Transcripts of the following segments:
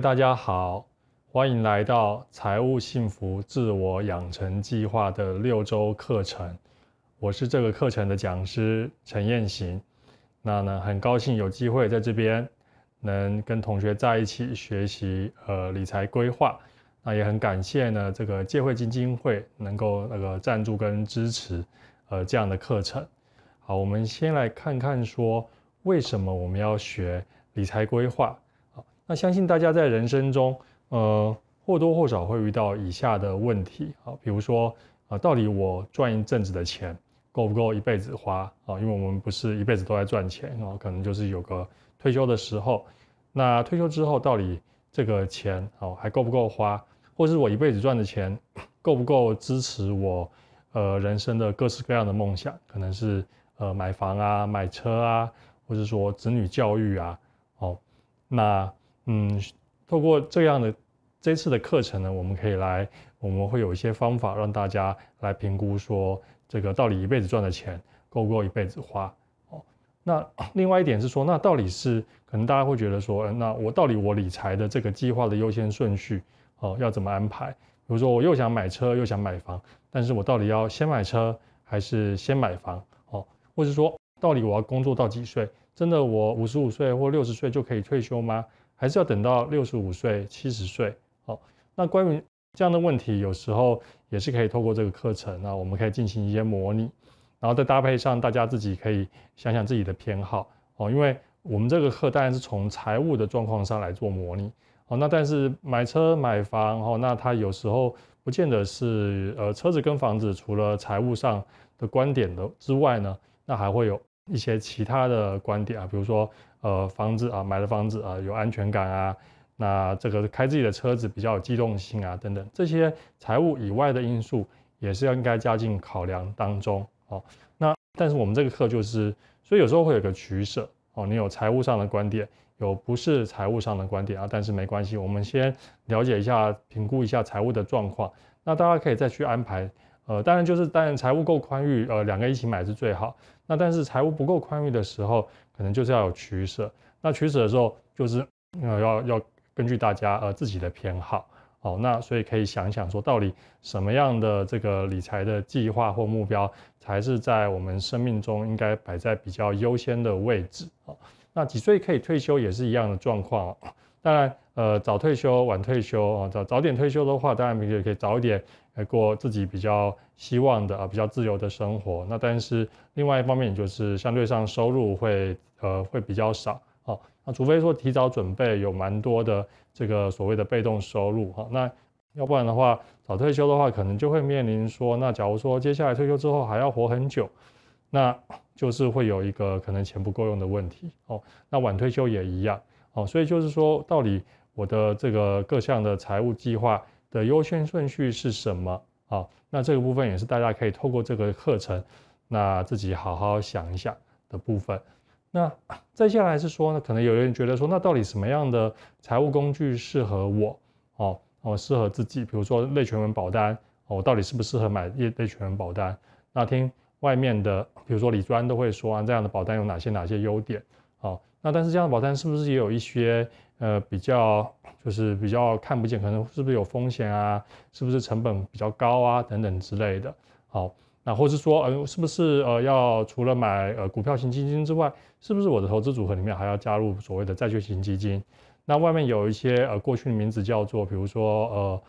大家好，欢迎来到财务幸福自我养成计划的六周课程。我是这个课程的讲师陈彦行。那呢，很高兴有机会在这边能跟同学在一起学习呃理财规划。那也很感谢呢这个借会基金会能够那个赞助跟支持呃这样的课程。好，我们先来看看说为什么我们要学理财规划。那相信大家在人生中，呃，或多或少会遇到以下的问题啊，比如说啊，到底我赚一阵子的钱够不够一辈子花啊？因为我们不是一辈子都在赚钱，哦，可能就是有个退休的时候，那退休之后到底这个钱哦还够不够花？或是我一辈子赚的钱够不够支持我呃人生的各式各样的梦想？可能是呃买房啊、买车啊，或者说子女教育啊，哦，那。嗯，透过这样的这次的课程呢，我们可以来，我们会有一些方法让大家来评估说，这个到底一辈子赚的钱够不够一辈子花？哦，那 另外一点是说，那到底是可能大家会觉得说，那我到底我理财的这个计划的优先顺序哦，要怎么安排？比如说我又想买车又想买房，但是我到底要先买车还是先买房？哦，或者说到底我要工作到几岁？真的我五十五岁或六十岁就可以退休吗？还是要等到六十五岁、七十岁。好，那关于这样的问题，有时候也是可以透过这个课程那我们可以进行一些模拟，然后再搭配上大家自己可以想想自己的偏好哦。因为我们这个课当然是从财务的状况上来做模拟哦。那但是买车买房哦，那它有时候不见得是呃车子跟房子，除了财务上的观点的之外呢，那还会有一些其他的观点啊，比如说。呃，房子啊，买了房子啊，有安全感啊。那这个开自己的车子比较有机动性啊，等等，这些财务以外的因素也是要应该加进考量当中哦。那但是我们这个课就是，所以有时候会有个取舍哦。你有财务上的观点，有不是财务上的观点啊，但是没关系，我们先了解一下，评估一下财务的状况。那大家可以再去安排。呃，当然就是，当然财务够宽裕，呃，两个一起买是最好。那但是财务不够宽裕的时候。可能就是要有取舍，那取舍的时候就是呃要要根据大家呃自己的偏好哦，那所以可以想想说到底什么样的这个理财的计划或目标才是在我们生命中应该摆在比较优先的位置啊？那几岁可以退休也是一样的状况，当然呃早退休晚退休啊早早点退休的话，当然也可以早一点过自己比较希望的啊比较自由的生活，那但是另外一方面就是相对上收入会。呃，会比较少，哦。那除非说提早准备有蛮多的这个所谓的被动收入，哈，那要不然的话，早退休的话，可能就会面临说，那假如说接下来退休之后还要活很久，那就是会有一个可能钱不够用的问题，哦，那晚退休也一样，哦，所以就是说，到底我的这个各项的财务计划的优先顺序是什么，啊，那这个部分也是大家可以透过这个课程，那自己好好想一想的部分。那再下来是说呢，可能有人觉得说，那到底什么样的财务工具适合我，哦，我适合自己？比如说类全文保单，我到底适不适合买类全文保单？那听外面的，比如说李专都会说啊，这样的保单有哪些哪些优点，哦，那但是这样的保单是不是也有一些呃比较就是比较看不见，可能是不是有风险啊？是不是成本比较高啊？等等之类的，好，那或是说呃，是不是呃要除了买呃股票型基金之外？是不是我的投资组合里面还要加入所谓的债券型基金？那外面有一些呃，过去的名字叫做，比如说呃，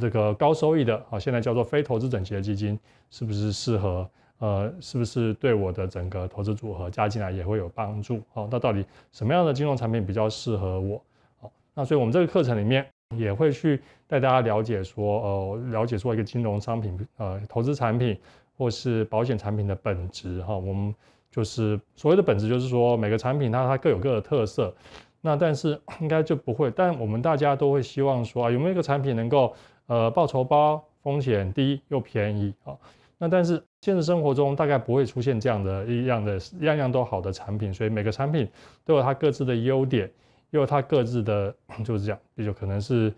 这个高收益的啊，现在叫做非投资等级的基金，是不是适合？呃，是不是对我的整个投资组合加进来也会有帮助？好，那到底什么样的金融产品比较适合我？好，那所以我们这个课程里面也会去带大家了解说，呃，了解说一个金融商品、呃，投资产品或是保险产品的本质哈，我们。就是所谓的本质，就是说每个产品它它各有各的特色，那但是应该就不会，但我们大家都会希望说啊有没有一个产品能够呃报酬高、风险低又便宜啊？那但是现实生活中大概不会出现这样的一样的样样都好的产品，所以每个产品都有它各自的优点，也有它各自的就是这样也就可能是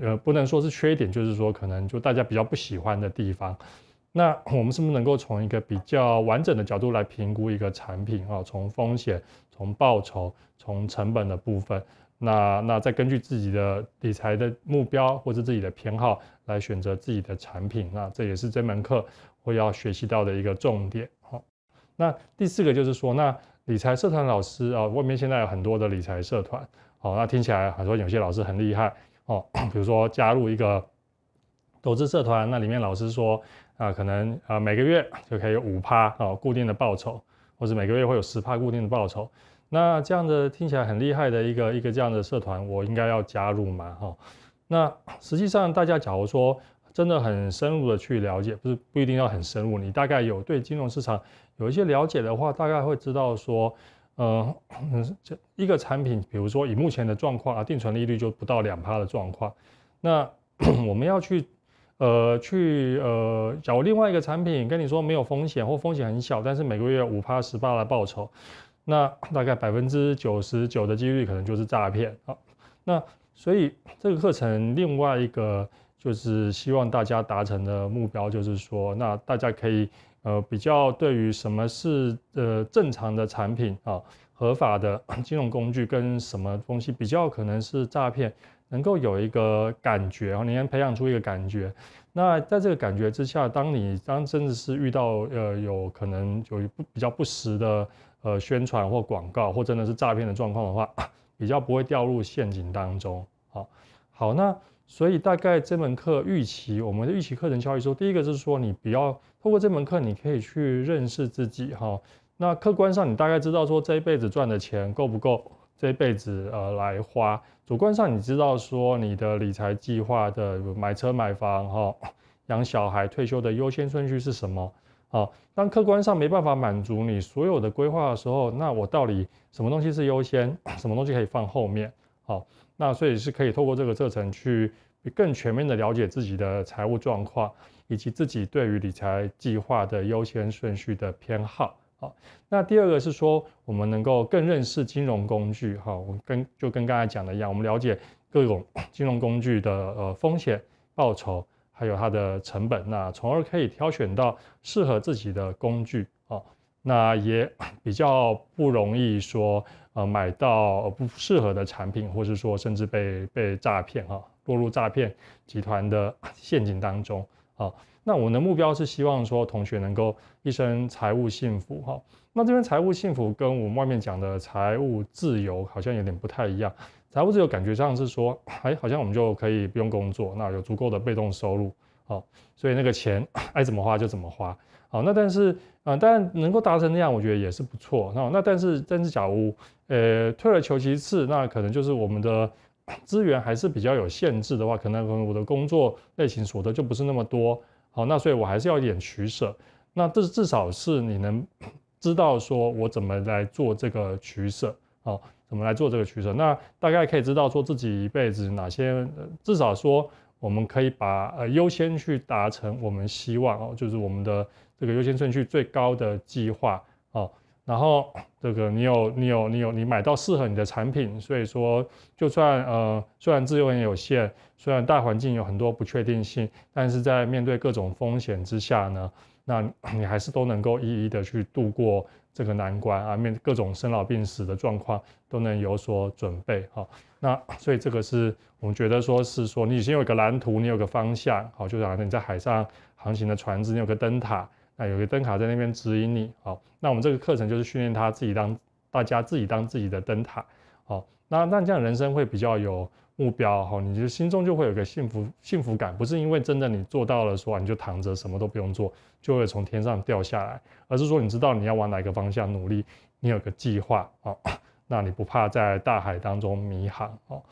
呃不能说是缺点，就是说可能就大家比较不喜欢的地方。那我们是不是能够从一个比较完整的角度来评估一个产品啊？从风险、从报酬、从成本的部分，那那再根据自己的理财的目标或者自己的偏好来选择自己的产品，那这也是这门课会要学习到的一个重点。好，那第四个就是说，那理财社团老师啊，外面现在有很多的理财社团，好，那听起来很多有些老师很厉害哦，比如说加入一个投资社团，那里面老师说。啊，可能啊每个月就可以有五趴哦固定的报酬，或者每个月会有十趴固定的报酬。那这样的听起来很厉害的一个一个这样的社团，我应该要加入嘛？哈，那实际上大家假如说真的很深入的去了解，不是不一定要很深入，你大概有对金融市场有一些了解的话，大概会知道说，呃，这一个产品，比如说以目前的状况啊，定存利率就不到两趴的状况，那 我们要去。呃，去呃，找另外一个产品跟你说没有风险或风险很小，但是每个月五趴十八的报酬，那 大概百分之九十九的几率可能就是诈骗。啊。那所以这个课程另外一个就是希望大家达成的目标，就是说，那大家可以呃比较对于什么是呃正常的产品啊，合法的 金融工具跟什么东西比较可能是诈骗。能够有一个感觉，然后你先培养出一个感觉。那在这个感觉之下，当你当真的是遇到呃有可能有比较不实的呃宣传或广告或真的是诈骗的状况的话，比较不会掉入陷阱当中。好好，那所以大概这门课预期，我们的预期课程教育说，第一个是说你不要通过这门课，你可以去认识自己哈。那客观上你大概知道说这一辈子赚的钱够不够。这一辈子呃来花，主观上你知道说你的理财计划的买车买房哈，养小孩退休的优先顺序是什么？好，当客观上没办法满足你所有的规划的时候，那我到底什么东西是优先，什么东西可以放后面？好，那所以是可以透过这个课程去更全面的了解自己的财务状况，以及自己对于理财计划的优先顺序的偏好。好，那第二个是说，我们能够更认识金融工具。哈，我跟就跟刚才讲的一样，我们了解各种 金融工具的呃风险、报酬，还有它的成本，那从而可以挑选到适合自己的工具。好，那也 比较不容易说呃买到不适合的产品，或是说甚至被被诈骗哈，落入诈骗集团的 陷阱当中。好。那我的目标是希望说同学能够一生财务幸福哈。那这边财务幸福跟我们外面讲的财务自由好像有点不太一样。财务自由感觉上是说，哎，好像我们就可以不用工作，那有足够的被动收入，好，所以那个钱 爱怎么花就怎么花，好，那但是啊，当然能够达成那样，我觉得也是不错。那那但是，但是假如呃退而求其次，那可能就是我们的资源还是比较有限制的话，可能我的工作类型所得就不是那么多。好，那所以我还是要演取舍，那这至少是你能知道说，我怎么来做这个取舍，哦，怎么来做这个取舍，那大概可以知道说自己一辈子哪些，至少说我们可以把呃优先去达成我们希望哦，就是我们的这个优先顺序最高的计划。然后这个你有你有你有你买到适合你的产品，所以说就算呃虽然自由也有限，虽然大环境有很多不确定性，但是在面对各种风险之下呢，那你还是都能够一一的去度过这个难关啊，面各种生老病死的状况都能有所准备哈。那所以这个是我们觉得说是说你已经有一个蓝图，你有个方向，好就像你在海上航行的船只，你有个灯塔。那有个灯塔在那边指引你，好，那我们这个课程就是训练他自己当大家自己当自己的灯塔，好，那那这样人生会比较有目标好，你就心中就会有个幸福幸福感，不是因为真的你做到了说你就躺着什么都不用做就会从天上掉下来，而是说你知道你要往哪个方向努力，你有个计划啊，那你不怕在大海当中迷航哦。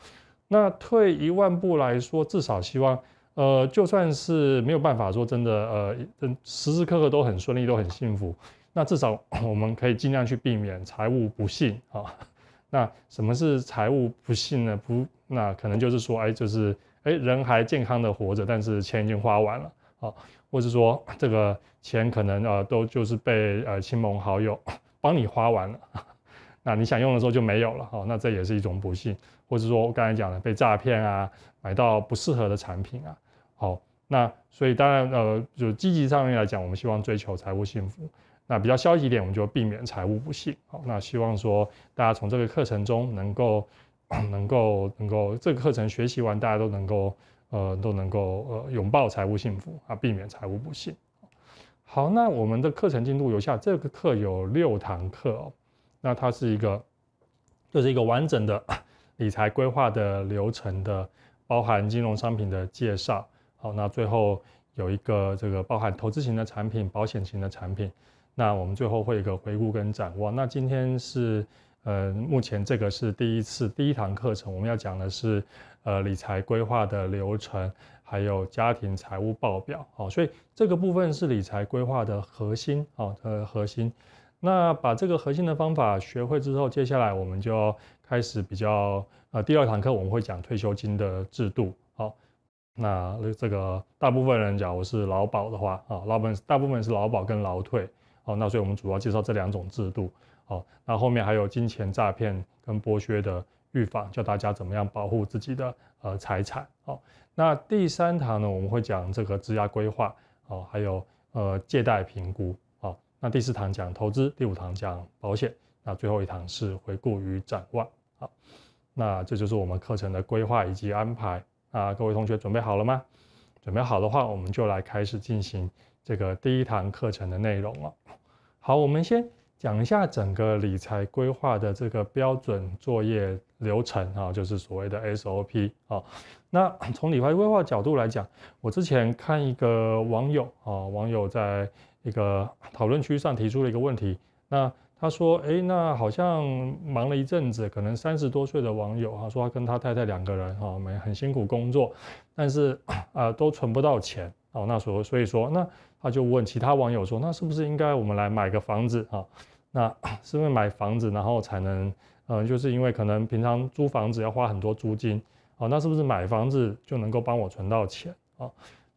那退一万步来说，至少希望。呃，就算是没有办法说真的，呃，真时时刻刻都很顺利，都很幸福。那至少 我们可以尽量去避免财务不幸啊。那什么是财务不幸呢？不，那可能就是说，哎，就是哎，人还健康的活着，但是钱已经花完了啊。或是说，这个钱可能呃，都就是被呃亲朋好友 帮你花完了。那你想用的时候就没有了哈。那这也是一种不幸。或者说，我刚才讲的被诈骗啊，买到不适合的产品啊。好，那所以当然呃，就积极上面来讲，我们希望追求财务幸福。那比较消极一点，我们就避免财务不幸。好，那希望说大家从这个课程中能够，能够，能够这个课程学习完，大家都能够呃，都能够呃，拥抱财务幸福啊，避免财务不幸。好，那我们的课程进度如下：这个课有六堂课哦，那它是一个，就是一个完整的 理财规划的流程的，包含金融商品的介绍。好，那最后有一个这个包含投资型的产品、保险型的产品，那我们最后会有一个回顾跟展望。那今天是呃，目前这个是第一次第一堂课程，我们要讲的是呃理财规划的流程，还有家庭财务报表。好，所以这个部分是理财规划的核心，好，的核心。那把这个核心的方法学会之后，接下来我们就要开始比较呃第二堂课我们会讲退休金的制度。那这个大部分人讲，我是劳保的话啊，老本大部分是劳保跟劳退哦。那所以我们主要介绍这两种制度哦。那后面还有金钱诈骗跟剥削的预防，教大家怎么样保护自己的呃财产。啊。那第三堂呢，我们会讲这个质押规划哦，还有呃借贷评估啊。那第四堂讲投资，第五堂讲保险。那最后一堂是回顾与展望。好，那这就是我们课程的规划以及安排。啊，各位同学准备好了吗？准备好的话，我们就来开始进行这个第一堂课程的内容了。好，我们先讲一下整个理财规划的这个标准作业流程啊，就是所谓的 SOP 啊。那从理财规划角度来讲，我之前看一个网友啊，网友在一个讨论区上提出了一个问题，那。他说：“哎，那好像忙了一阵子，可能三十多岁的网友啊，说他跟他太太两个人啊，没很辛苦工作，但是 啊，都存不到钱哦。那所所以说，那他就问其他网友说，那是不是应该我们来买个房子啊？那 是不是买房子然后才能？嗯，就是因为可能平常租房子要花很多租金哦，那是不是买房子就能够帮我存到钱啊？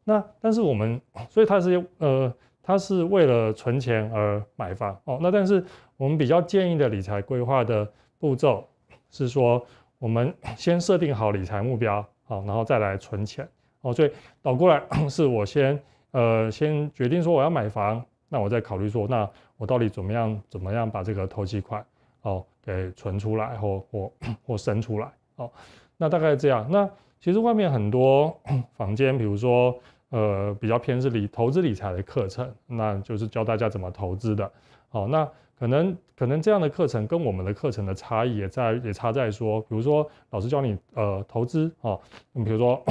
那但是我们，所以他是呃，他是为了存钱而买房哦。那但是。”我们比较建议的理财规划的步骤是说，我们 先设定好理财目标，好，然后再来存钱，哦，所以倒过来 是我先，呃，先决定说我要买房，那我再考虑说，那我到底怎么样怎么样把这个投机款，哦，给存出来或或 或生出来，哦，那大概这样。那其实外面很多房间，比如说，呃，比较偏是理投资理财的课程，那就是教大家怎么投资的，哦，那。可能可能这样的课程跟我们的课程的差异也在也差在说，比如说老师教你呃投资啊，你比如说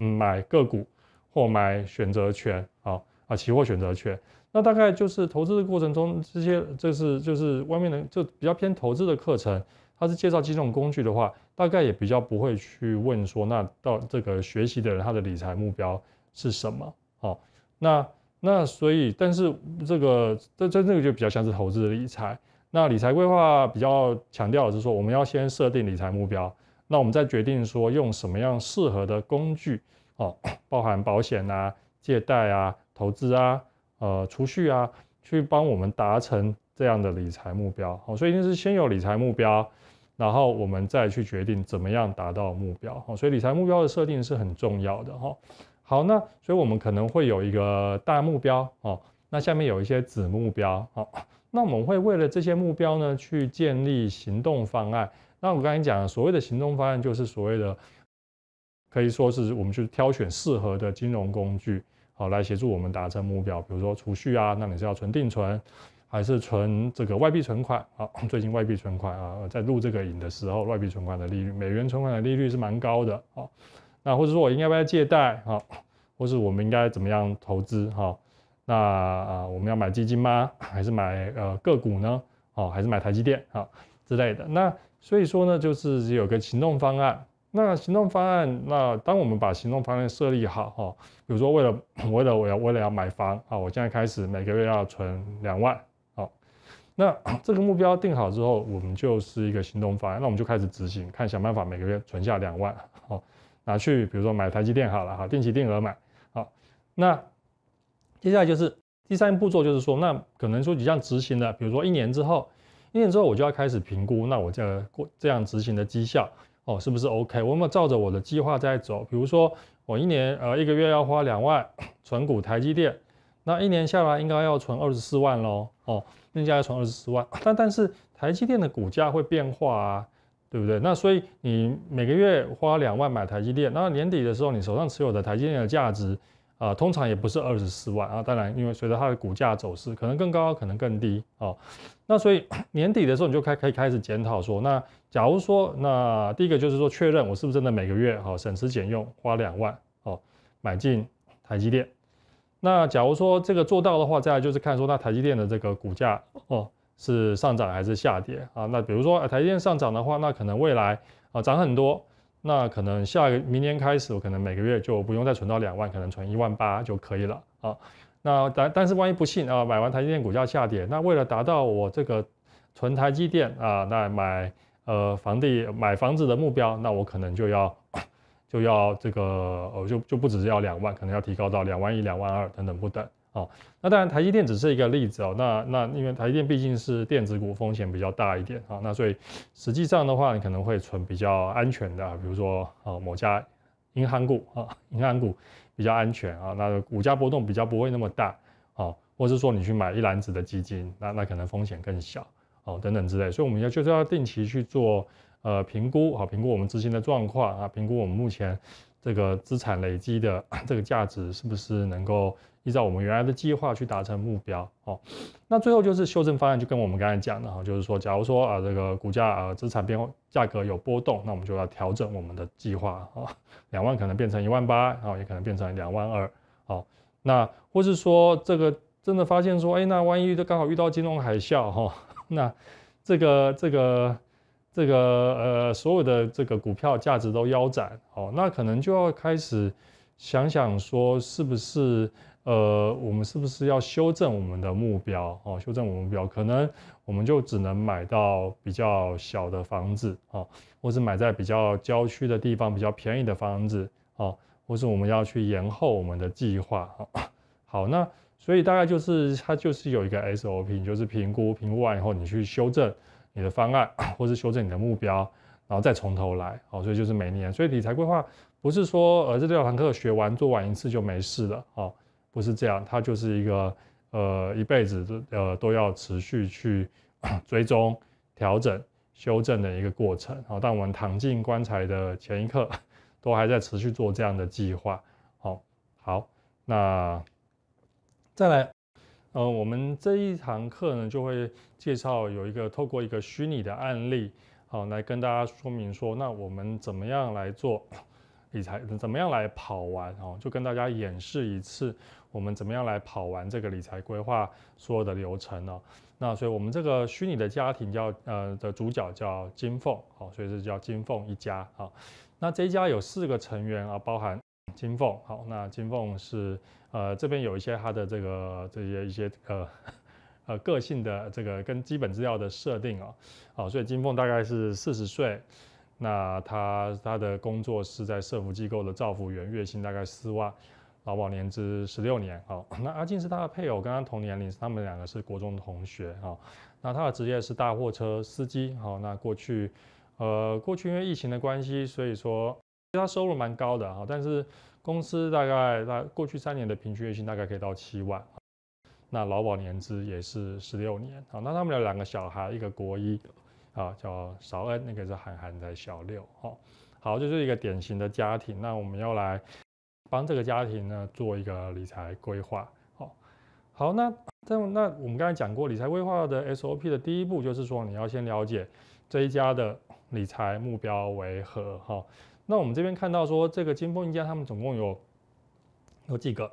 买个股或买选择权啊啊期货选择权，那大概就是投资的过程中这些这是就是外面的就比较偏投资的课程，它是介绍几种工具的话，大概也比较不会去问说那到这个学习的人他的理财目标是什么哦，那。那所以，但是这个，这真个就比较像是投资理财。那理财规划比较强调的是说，我们要先设定理财目标，那我们再决定说用什么样适合的工具，哦，包含保险啊、借贷啊、投资啊、呃储蓄啊，去帮我们达成这样的理财目标。哦，所以一定是先有理财目标，然后我们再去决定怎么样达到目标。哦，所以理财目标的设定是很重要的。哈。好，那所以我们可能会有一个大目标哦，那下面有一些子目标，好，那我们会为了这些目标呢去建立行动方案。那我刚才讲，所谓的行动方案就是所谓的，可以说是我们去挑选适合的金融工具，好，来协助我们达成目标。比如说储蓄啊，那你是要存定存，还是存这个外币存款？好，最近外币存款啊，在录这个影的时候，外币存款的利率，美元存款的利率是蛮高的，好。那或者说我应该不要借贷哈，或是我们应该怎么样投资哈？那啊我们要买基金吗？还是买呃个股呢？哦，还是买台积电啊之类的？那所以说呢，就是有个行动方案。那行动方案，那当我们把行动方案设立好哈，比如说为了为了我要为了要买房啊，我现在开始每个月要存两万。好，那 这个目标定好之后，我们就是一个行动方案。那我们就开始执行，看想办法每个月存下两万。拿去，比如说买台积电好了，好定期定额买，好，那接下来就是第三步骤，就是说，那可能说这样执行的，比如说一年之后，一年之后我就要开始评估，那我这个这样执行的绩效哦是不是 OK？我有没有照着我的计划在走？比如说我一年呃一个月要花两万存股台积电，那一年下来应该要存二十四万喽，哦，那加要存二十四万，但但是台积电的股价会变化啊。对不对？那所以你每个月花两万买台积电，那年底的时候你手上持有的台积电的价值啊，通常也不是二十四万啊。当然，因为随着它的股价走势，可能更高，可能更低。哦。那所以 年底的时候你就开可以开始检讨说，那假如说，那第一个就是说确认我是不是真的每个月好省吃俭用花两万哦买进台积电。那假如说这个做到的话，再来就是看说那台积电的这个股价哦。是上涨还是下跌啊？那比如说台积电上涨的话，那可能未来啊涨很多，那可能下个明年开始，我可能每个月就不用再存到两万，可能存一万八就可以了啊。那但但是万一不幸啊，买完台积电股价下跌，那为了达到我这个存台积电啊，那买呃房地买房子的目标，那我可能就要就要这个呃就就不只是要两万，可能要提高到两万一两万二等等不等。哦，那当然台积电只是一个例子哦。那那因为台积电毕竟是电子股，风险比较大一点啊。那所以实际上的话，你可能会存比较安全的，比如说啊，某家银行股啊，银行股比较安全啊。那股价波动比较不会那么大啊，或者是说你去买一篮子的基金，那那可能风险更小哦，等等之类。所以我们要就是要定期去做呃评估，好评估我们资金的状况啊，评估我们目前这个资产累积的 这个价值是不是能够。依照我们原来的计划去达成目标，好，那最后就是修正方案，就跟我们刚才讲的哈，就是说，假如说啊，这个股价啊，资产变价格有波动，那我们就要调整我们的计划啊，两万可能变成一万八啊，也可能变成两万二，好，那或是说这个真的发现说，哎，那万一就刚好遇到金融海啸哈，那这个这个这个呃，所有的这个股票价值都腰斩，好，那可能就要开始想想说是不是。呃，我们是不是要修正我们的目标哦，修正我们目标，可能我们就只能买到比较小的房子哦，或是买在比较郊区的地方，比较便宜的房子哦，或是我们要去延后我们的计划哦。好，那所以大概就是它就是有一个 SOP，就是评估，评估完以后你去修正你的方案，或是修正你的目标，然后再从头来。好，所以就是每年，所以理财规划不是说呃这六堂课学完做完一次就没事了哦。不是这样，它就是一个呃一辈子都呃都要持续去 追踪、调整、修正的一个过程好，但我们躺进棺材的前一刻，都还在持续做这样的计划。好，好，那再来，呃，我们这一堂课呢，就会介绍有一个透过一个虚拟的案例，好来跟大家说明说，那我们怎么样来做。理财怎么样来跑完哦？就跟大家演示一次，我们怎么样来跑完这个理财规划所有的流程呢？那所以我们这个虚拟的家庭叫呃的主角叫金凤，好，所以是叫金凤一家啊。那这一家有四个成员啊，包含金凤，好，那金凤是呃这边有一些他的这个这些一些呃呃个性的这个跟基本资料的设定啊，好，所以金凤大概是四十岁。那他他的工作是在社福机构的照护员，月薪大概四万，劳保年资十六年。哦，那阿进是他的配偶，跟他同年龄，他们两个是国中的同学。哦，那他的职业是大货车司机。哦，那过去，呃，过去因为疫情的关系，所以说他收入蛮高的。哦，但是公司大概在过去三年的平均月薪大概可以到七万，那劳保年资也是十六年。好，那他们有两个小孩，一个国一。啊，叫韶恩，那个是韩寒的小六，好好就是一个典型的家庭。那我们要来帮这个家庭呢做一个理财规划，好好那在那我们刚才讲过，理财规划的 SOP 的第一步就是说你要先了解这一家的理财目标为何。哈，那我们这边看到说这个金丰一家他们总共有有几个？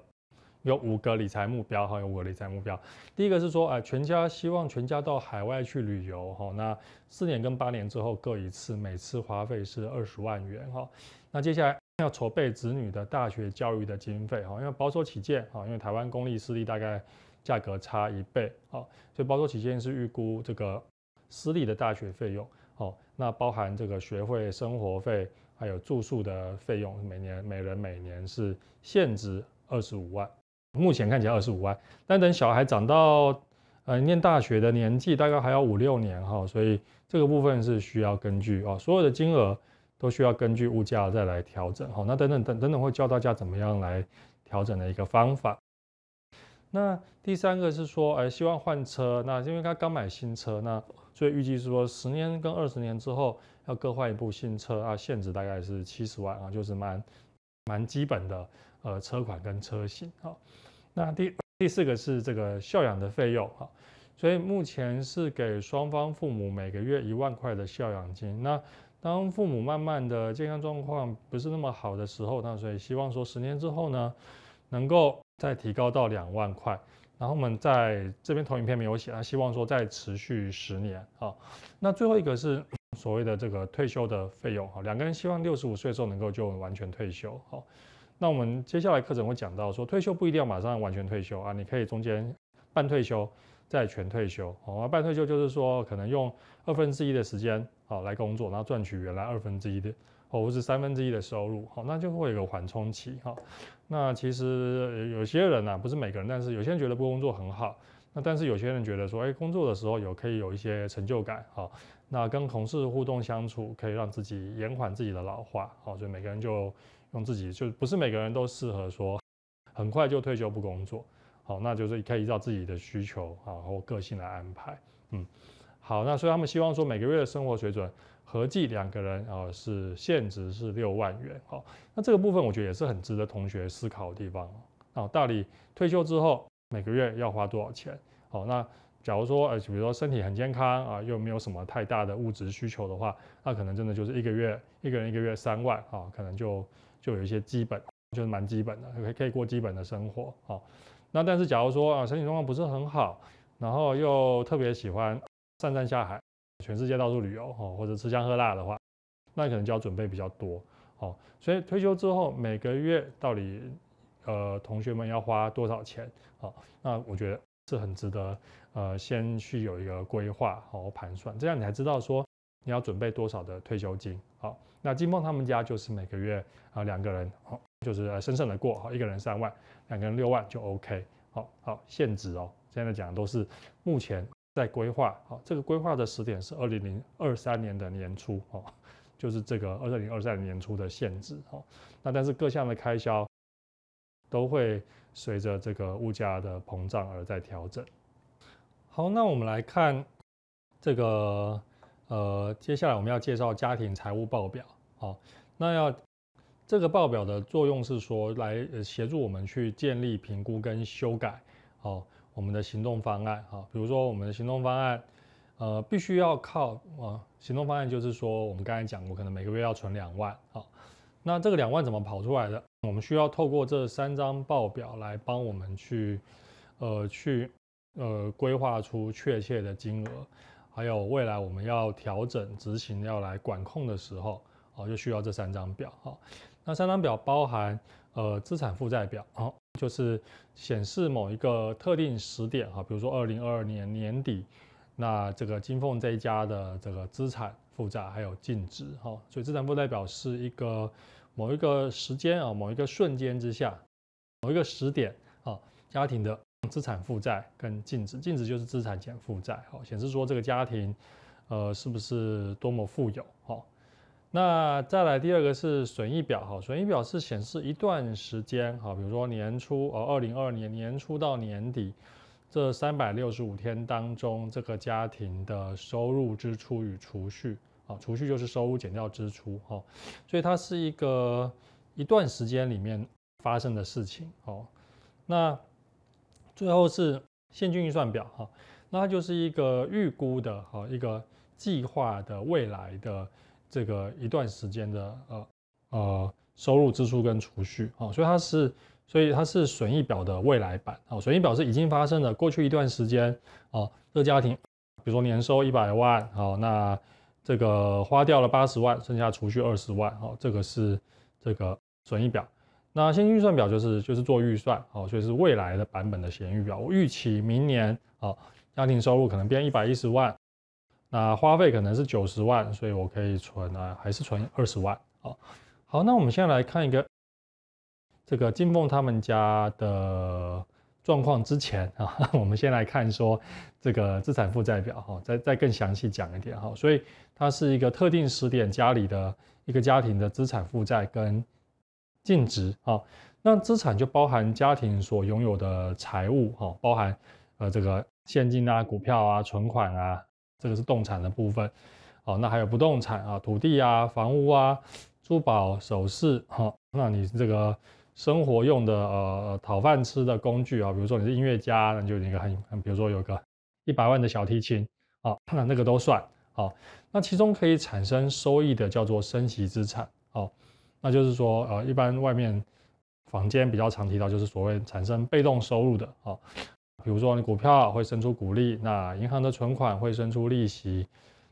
有五个理财目标，哈，有五个理财目标。第一个是说，哎，全家希望全家到海外去旅游，哈，那四年跟八年之后各一次，每次花费是二十万元，哈。那接下来要筹备子女的大学教育的经费，哈，因为保守起见，哈，因为台湾公立私立大概价格差一倍，哈，所以保守起见是预估这个私立的大学费用，哦，那包含这个学费、生活费还有住宿的费用，每年每人每年是限值二十五万。目前看起来二十五万，但等小孩长到呃念大学的年纪，大概还要五六年哈，所以这个部分是需要根据哦，所有的金额都需要根据物价再来调整哈。那等等等等等会教大家怎么样来调整的一个方法。那第三个是说，哎，希望换车，那因为他刚买新车，那所以预计是说十年跟二十年之后要各换一部新车啊，限值大概是七十万啊，就是蛮蛮基本的。呃，车款跟车型好，那第第四个是这个孝养的费用哈，所以目前是给双方父母每个月一万块的孝养金。那当父母慢慢的健康状况不是那么好的时候，那所以希望说十年之后呢，能够再提高到两万块。然后我们在这边投影片没有写，希望说再持续十年好，那最后一个是所谓的这个退休的费用哈，两个人希望六十五岁时候能够就完全退休哈。那我们接下来课程会讲到，说退休不一定要马上完全退休啊，你可以中间半退休再全退休。好，半退休就是说可能用二分之一的时间好来工作，然后赚取原来二分之一的，或者是三分之一的收入。好，那就会有个缓冲期。哈。那其实有些人呢，不是每个人，但是有些人觉得不工作很好。那但是有些人觉得说，哎，工作的时候有可以有一些成就感。哈。那跟同事互动相处，可以让自己延缓自己的老化。好，所以每个人就。用自己就不是每个人都适合说很快就退休不工作，好，那就是可以依照自己的需求啊或个性来安排，嗯，好，那所以他们希望说每个月的生活水准合计两个人啊是现值是六万元，好，那这个部分我觉得也是很值得同学思考的地方，哦，到底退休之后每个月要花多少钱？哦，那假如说呃比如说身体很健康啊又没有什么太大的物质需求的话，那可能真的就是一个月一个人一个月三万啊，可能就。就有一些基本，就是蛮基本的，可以可以过基本的生活啊。那但是假如说啊身体状况不是很好，然后又特别喜欢上山下海，全世界到处旅游哦，或者吃香喝辣的话，那可能就要准备比较多哦。所以退休之后每个月到底，呃同学们要花多少钱啊？那我觉得是很值得，呃先去有一个规划好盘算，这样你才知道说你要准备多少的退休金好。那金凤他们家就是每个月啊两个人好，就是生生的过好，一个人三万，两个人六万就 OK。好好限值哦，现在讲都是目前在规划好，这个规划的时点是二零零二三年的年初哦，就是这个二零零二三年年初的限制哦。那但是各项的开销都会随着这个物价的膨胀而在调整。好，那我们来看这个。呃，接下来我们要介绍家庭财务报表好，那要这个报表的作用是说，来协助我们去建立、评估跟修改哦我们的行动方案啊。比如说我们的行动方案，呃，必须要靠呃行动方案，就是说我们刚才讲过，可能每个月要存两万啊。那这个两万怎么跑出来的？我们需要透过这三张报表来帮我们去呃去呃规划出确切的金额。还有未来我们要调整、执行、要来管控的时候，哦，就需要这三张表哈。那三张表包含呃资产负债表，哦，就是显示某一个特定时点哈，比如说二零二二年年底，那这个金凤这一家的这个资产负债还有净值哈。所以资产负债表是一个某一个时间啊，某一个瞬间之下，某一个时点啊家庭的。资产负债跟净值，净值就是资产减负债，好显示说这个家庭，呃，是不是多么富有？好，那再来第二个是损益表，哦，损益表是显示一段时间，哦，比如说年初呃，二零二二年年初到年底这三百六十五天当中，这个家庭的收入、支出与储蓄，啊，储蓄就是收入减掉支出，哦，所以它是一个一段时间里面发生的事情，哦，那。最后是现金预算表哈，那它就是一个预估的哈一个计划的未来的这个一段时间的呃呃收入支出跟储蓄啊，所以它是所以它是损益表的未来版啊，损益表是已经发生的过去一段时间啊，这家庭比如说年收一百万好，那这个花掉了八十万，剩下储蓄二十万好，这个是这个损益表。那现金预算表就是就是做预算，哦，所以是未来的版本的现金预表。我预期明年啊，家庭收入可能变一百一十万，那花费可能是九十万，所以我可以存啊，还是存二十万。啊。好，那我们现在来看一个这个金凤他们家的状况。之前啊，我们先来看说这个资产负债表哈，再再更详细讲一点哈，所以它是一个特定时点家里的一个家庭的资产负债跟。净值啊，那资产就包含家庭所拥有的财务哈，包含呃这个现金啊、股票啊、存款啊，这个是动产的部分，啊，那还有不动产啊，土地啊、房屋啊、珠宝首饰哈，那你这个生活用的呃讨饭吃的工具啊，比如说你是音乐家，那就一个很比如说有个一百万的小提琴啊，那那个都算啊，那其中可以产生收益的叫做升息资产啊。那就是说，呃，一般外面房间比较常提到，就是所谓产生被动收入的啊，比如说你股票会生出股利，那银行的存款会生出利息，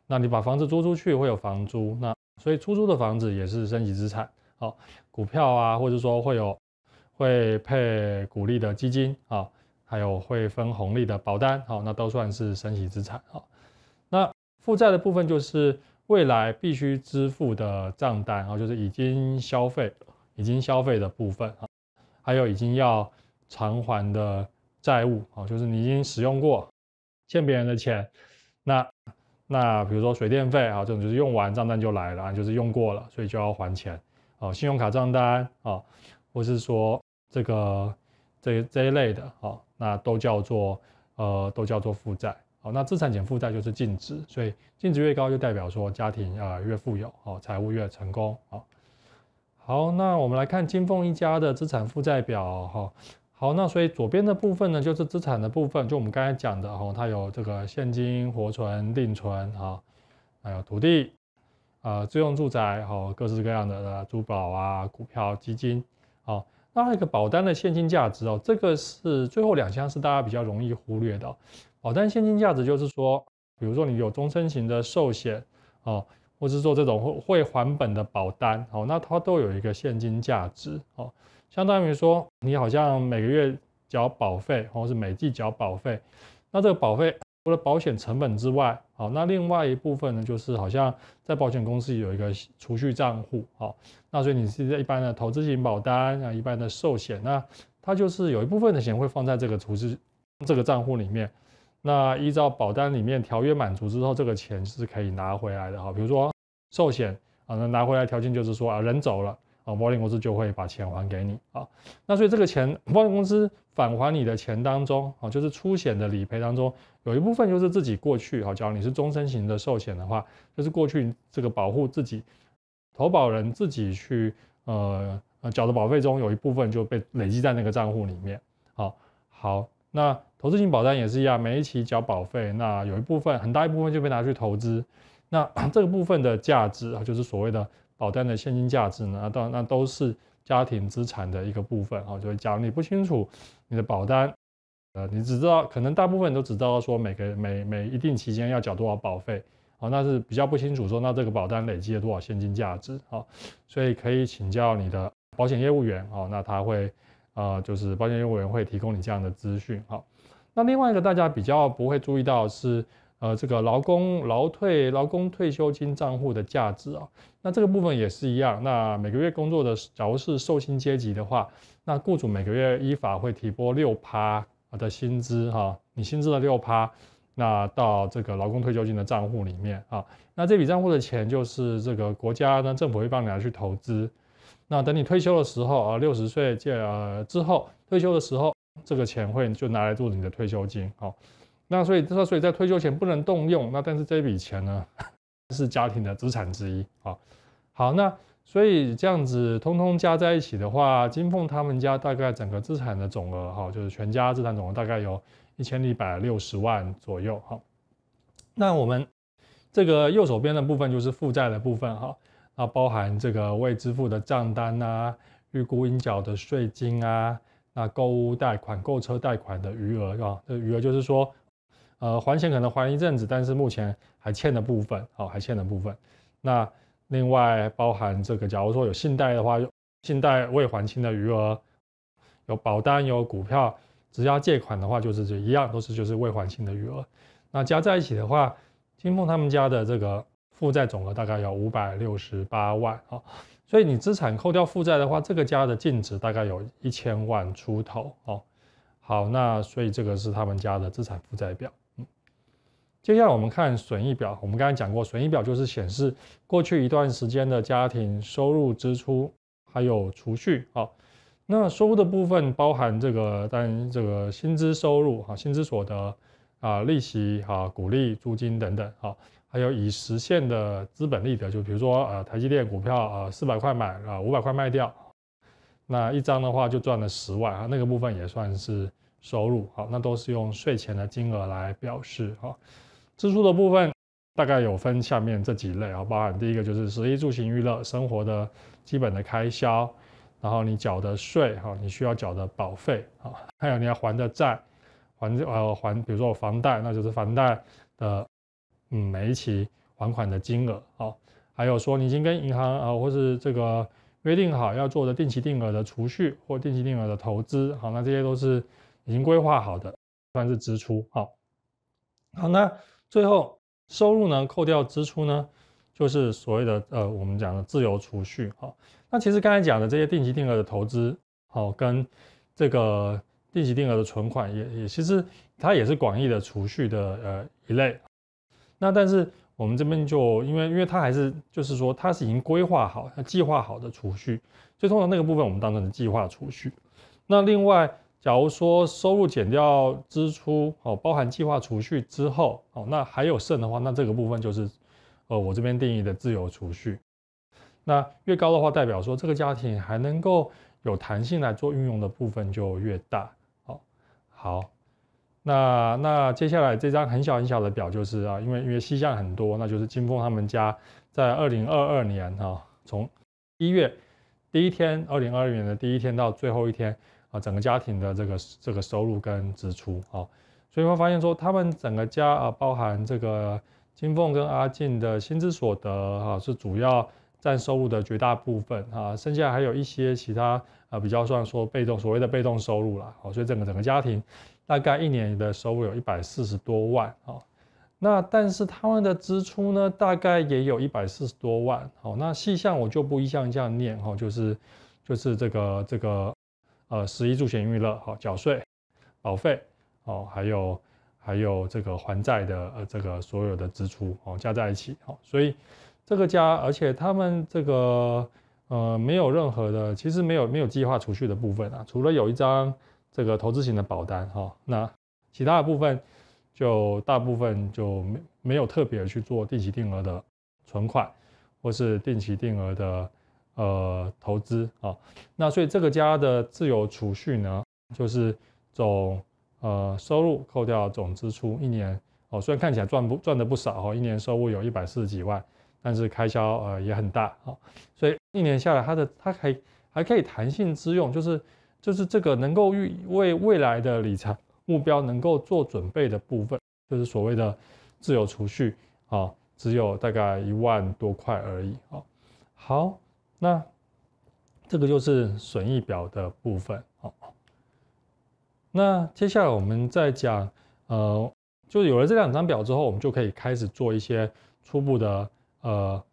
那你把房子租出去会有房租，那所以出租的房子也是升级资产，好，股票啊，或者说会有会配股利的基金啊，还有会分红利的保单，好，那都算是升级资产啊。那负债的部分就是。未来必须支付的账单，然就是已经消费、已经消费的部分啊，还有已经要偿还的债务啊，就是你已经使用过、欠别人的钱，那那比如说水电费啊，这种就是用完账单就来了，就是用过了，所以就要还钱啊。信用卡账单啊，或是说这个这这一类的啊，那都叫做呃，都叫做负债。好，那资产减负债就是净值，所以净值越高，就代表说家庭啊越富有，好，财务越成功。好，好，那我们来看金凤一家的资产负债表，哈，好，那所以左边的部分呢，就是资产的部分，就我们刚才讲的，哈，它有这个现金、活存、定存啊，还有土地，呃，自用住宅，还各式各样的珠宝啊、股票、基金，好，那一个保单的现金价值哦，这个是最后两项是大家比较容易忽略的。哦，但现金价值就是说，比如说你有终身型的寿险，哦，或是做这种会会还本的保单，哦，那它都有一个现金价值，哦，相当于说你好像每个月缴保费，或是每季缴保费，那这个保费除了保险成本之外，好，那另外一部分呢，就是好像在保险公司有一个储蓄账户，好，那所以你是在一般的投资型保单啊，一般的寿险，那它就是有一部分的钱会放在这个储蓄这个账户里面。那依照保单里面条约满足之后，这个钱是可以拿回来的哈。比如说寿险啊，那拿回来条件就是说啊，人走了啊，保险公司就会把钱还给你啊。那所以这个钱，保险公司返还你的钱当中啊，就是出险的理赔当中有一部分就是自己过去啊，假如你是终身型的寿险的话，就是过去这个保护自己投保人自己去呃呃缴的保费中有一部分就被累积在那个账户里面啊。好，那。投资型保单也是一样，每一期交保费，那有一部分很大一部分就被拿去投资，那 这个部分的价值啊，就是所谓的保单的现金价值呢，那当那都是家庭资产的一个部分啊。就是假如你不清楚你的保单，呃，你只知道可能大部分都只知道说每个每每一定期间要缴多少保费，哦，那是比较不清楚说那这个保单累积了多少现金价值啊，所以可以请教你的保险业务员啊，那他会呃，就是保险业务员会提供你这样的资讯啊。那另外一个大家比较不会注意到是，呃，这个劳工劳退劳工退休金账户的价值啊。那这个部分也是一样。那每个月工作的，假如是受薪阶级的话，那雇主每个月依法会提拨六趴的薪资哈，你薪资的六趴，那到这个劳工退休金的账户里面啊。那这笔账户的钱就是这个国家呢政府会帮你拿去投资。那等你退休的时候啊，六十岁这呃之后退休的时候。这个钱会就拿来做你的退休金，好，那所以这所以，在退休前不能动用，那但是这笔钱呢 是家庭的资产之一，好，好，那所以这样子通通加在一起的话，金凤他们家大概整个资产的总额，哈，就是全家资产总额大概有一千一百六十万左右，好，那我们这个右手边的部分就是负债的部分，哈，那包含这个未支付的账单啊，预估应缴的税金啊。那购物贷款、购车贷款的余额啊，这余额就是说，呃，还钱可能还一阵子，但是目前还欠的部分，好，还欠的部分。那另外包含这个，假如说有信贷的话，信贷未还清的余额，有保单、有股票、只要借款的话，就是一样都是就是未还清的余额。那加在一起的话，金凤他们家的这个。负债总额大概有五百六十八万啊，所以你资产扣掉负债的话，这个家的净值大概有一千万出头啊。好，那所以这个是他们家的资产负债表。嗯，接下来我们看损益表。我们刚才讲过，损益表就是显示过去一段时间的家庭收入、支出还有储蓄。啊。那收入的部分包含这个，但这个薪资收入哈、薪资所得啊、利息哈、股利、租金等等哈。还有已实现的资本利得，就比如说，呃，台积电股票，呃，四百块买，啊，五百块卖掉，那一张的话就赚了十万，啊，那个部分也算是收入，好，那都是用税前的金额来表示，哈。支出的部分大概有分下面这几类，啊，包含第一个就是食衣住行娱乐生活的基本的开销，然后你缴的税，哈，你需要缴的保费，啊，还有你要还的债，还呃还，比如说房贷，那就是房贷的。嗯每一期还款的金额，好，还有说你已经跟银行啊，或是这个约定好要做的定期定额的储蓄或定期定额的投资，好，那这些都是已经规划好的，算是支出，好，好，那最后收入呢，扣掉支出呢，就是所谓的呃，我们讲的自由储蓄，哦，那其实刚才讲的这些定期定额的投资，好，跟这个定期定额的存款，也也其实它也是广义的储蓄的呃一类。那但是我们这边就因为因为它还是就是说它是已经规划好、计划好的储蓄，所以通常那个部分我们当成计划储蓄。那另外，假如说收入减掉支出哦，包含计划储蓄之后哦，那还有剩的话，那这个部分就是呃我这边定义的自由储蓄。那越高的话，代表说这个家庭还能够有弹性来做运用的部分就越大。好，好。那那接下来这张很小很小的表就是啊，因为因为细项很多，那就是金凤他们家在二零二二年哈，从一月第一天，二零二二年的第一天到最后一天啊，整个家庭的这个这个收入跟支出啊，所以会发现说他们整个家啊，包含这个金凤跟阿静的薪资所得啊，是主要占收入的绝大部分啊，剩下还有一些其他啊，比较算说被动所谓的被动收入啦，好，所以整个整个家庭。大概一年的收入有一百四十多万啊，那但是他们的支出呢，大概也有一百四十多万。好，那细项我就不一项一项念哈，就是就是这个这个呃，十一住险娱乐好，缴税、保费哦，还有还有这个还债的呃，这个所有的支出哦，加在一起好，所以这个家，而且他们这个呃，没有任何的，其实没有没有计划储蓄的部分啊，除了有一张。这个投资型的保单哈，那其他的部分就大部分就没没有特别去做定期定额的存款，或是定期定额的呃投资啊。那所以这个家的自由储蓄呢，就是总呃收入扣掉总支出，一年哦，虽然看起来赚不赚的不少哦，一年收入有一百四十几万，但是开销呃也很大哈，所以一年下来它的它还还可以弹性支用，就是。就是这个能够预为未来的理财目标能够做准备的部分，就是所谓的自由储蓄啊，只有大概一万多块而已啊。好，那这个就是损益表的部分啊。那接下来我们再讲，呃，就有了这两张表之后，我们就可以开始做一些初步的呃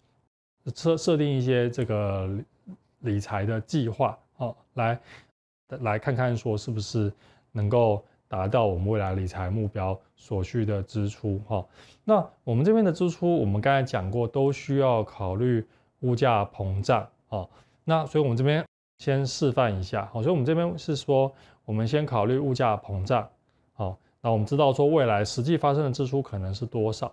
设设定一些这个理财的计划啊，来。来看看说是不是能够达到我们未来理财目标所需的支出哈？那我们这边的支出，我们刚才讲过，都需要考虑物价膨胀啊。那所以我们这边先示范一下，好，所以我们这边是说，我们先考虑物价膨胀，好，那我们知道说未来实际发生的支出可能是多少，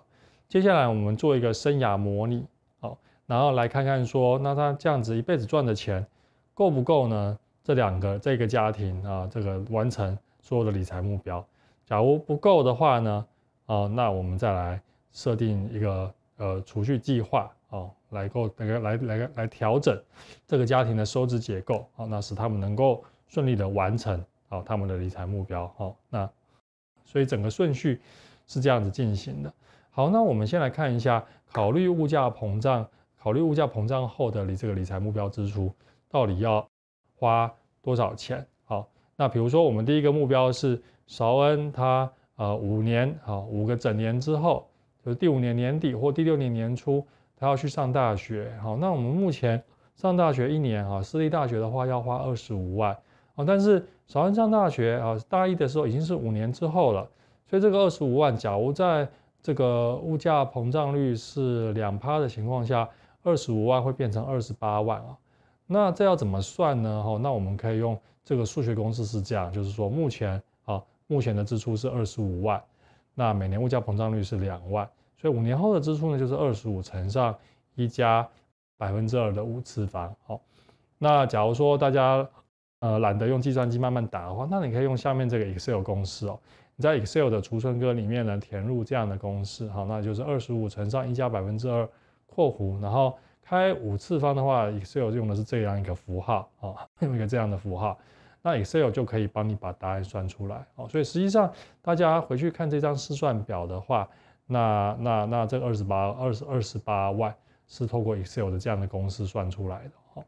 接下来我们做一个生涯模拟，好，然后来看看说，那他这样子一辈子赚的钱够不够呢？这两个这个家庭啊，这个完成所有的理财目标。假如不够的话呢，啊，那我们再来设定一个呃储蓄计划啊，来够来来来来调整这个家庭的收支结构啊，那使他们能够顺利的完成啊他们的理财目标。好，那所以整个顺序是这样子进行的。好，那我们先来看一下，考虑物价膨胀，考虑物价膨胀后的理这个理财目标支出到底要。花多少钱？好，那比如说，我们第一个目标是韶恩他呃五年好五个整年之后，就是第五年年底或第六年年初，他要去上大学。好，那我们目前上大学一年哈，私立大学的话要花二十五万啊。但是韶恩上大学啊，大一的时候已经是五年之后了，所以这个二十五万，假如在这个物价膨胀率是两趴的情况下，二十五万会变成二十八万啊。那这要怎么算呢？吼，那我们可以用这个数学公式是这样，就是说目前啊，目前的支出是二十五万，那每年物价膨胀率是两万，所以五年后的支出呢就是二十五乘上一加百分之二的五次方。好，那假如说大家呃懒得用计算机慢慢打的话，那你可以用下面这个 Excel 公式哦，你在 Excel 的储存格里面呢填入这样的公式，好，那就是二十五乘上一加百分之二括弧，然后。开五次方的话，Excel 用的是这样一个符号啊，用一个这样的符号，那 Excel 就可以帮你把答案算出来哦。所以实际上，大家回去看这张试算表的话，那那那这二十八二十二十八万是透过 Excel 的这样的公式算出来的哦。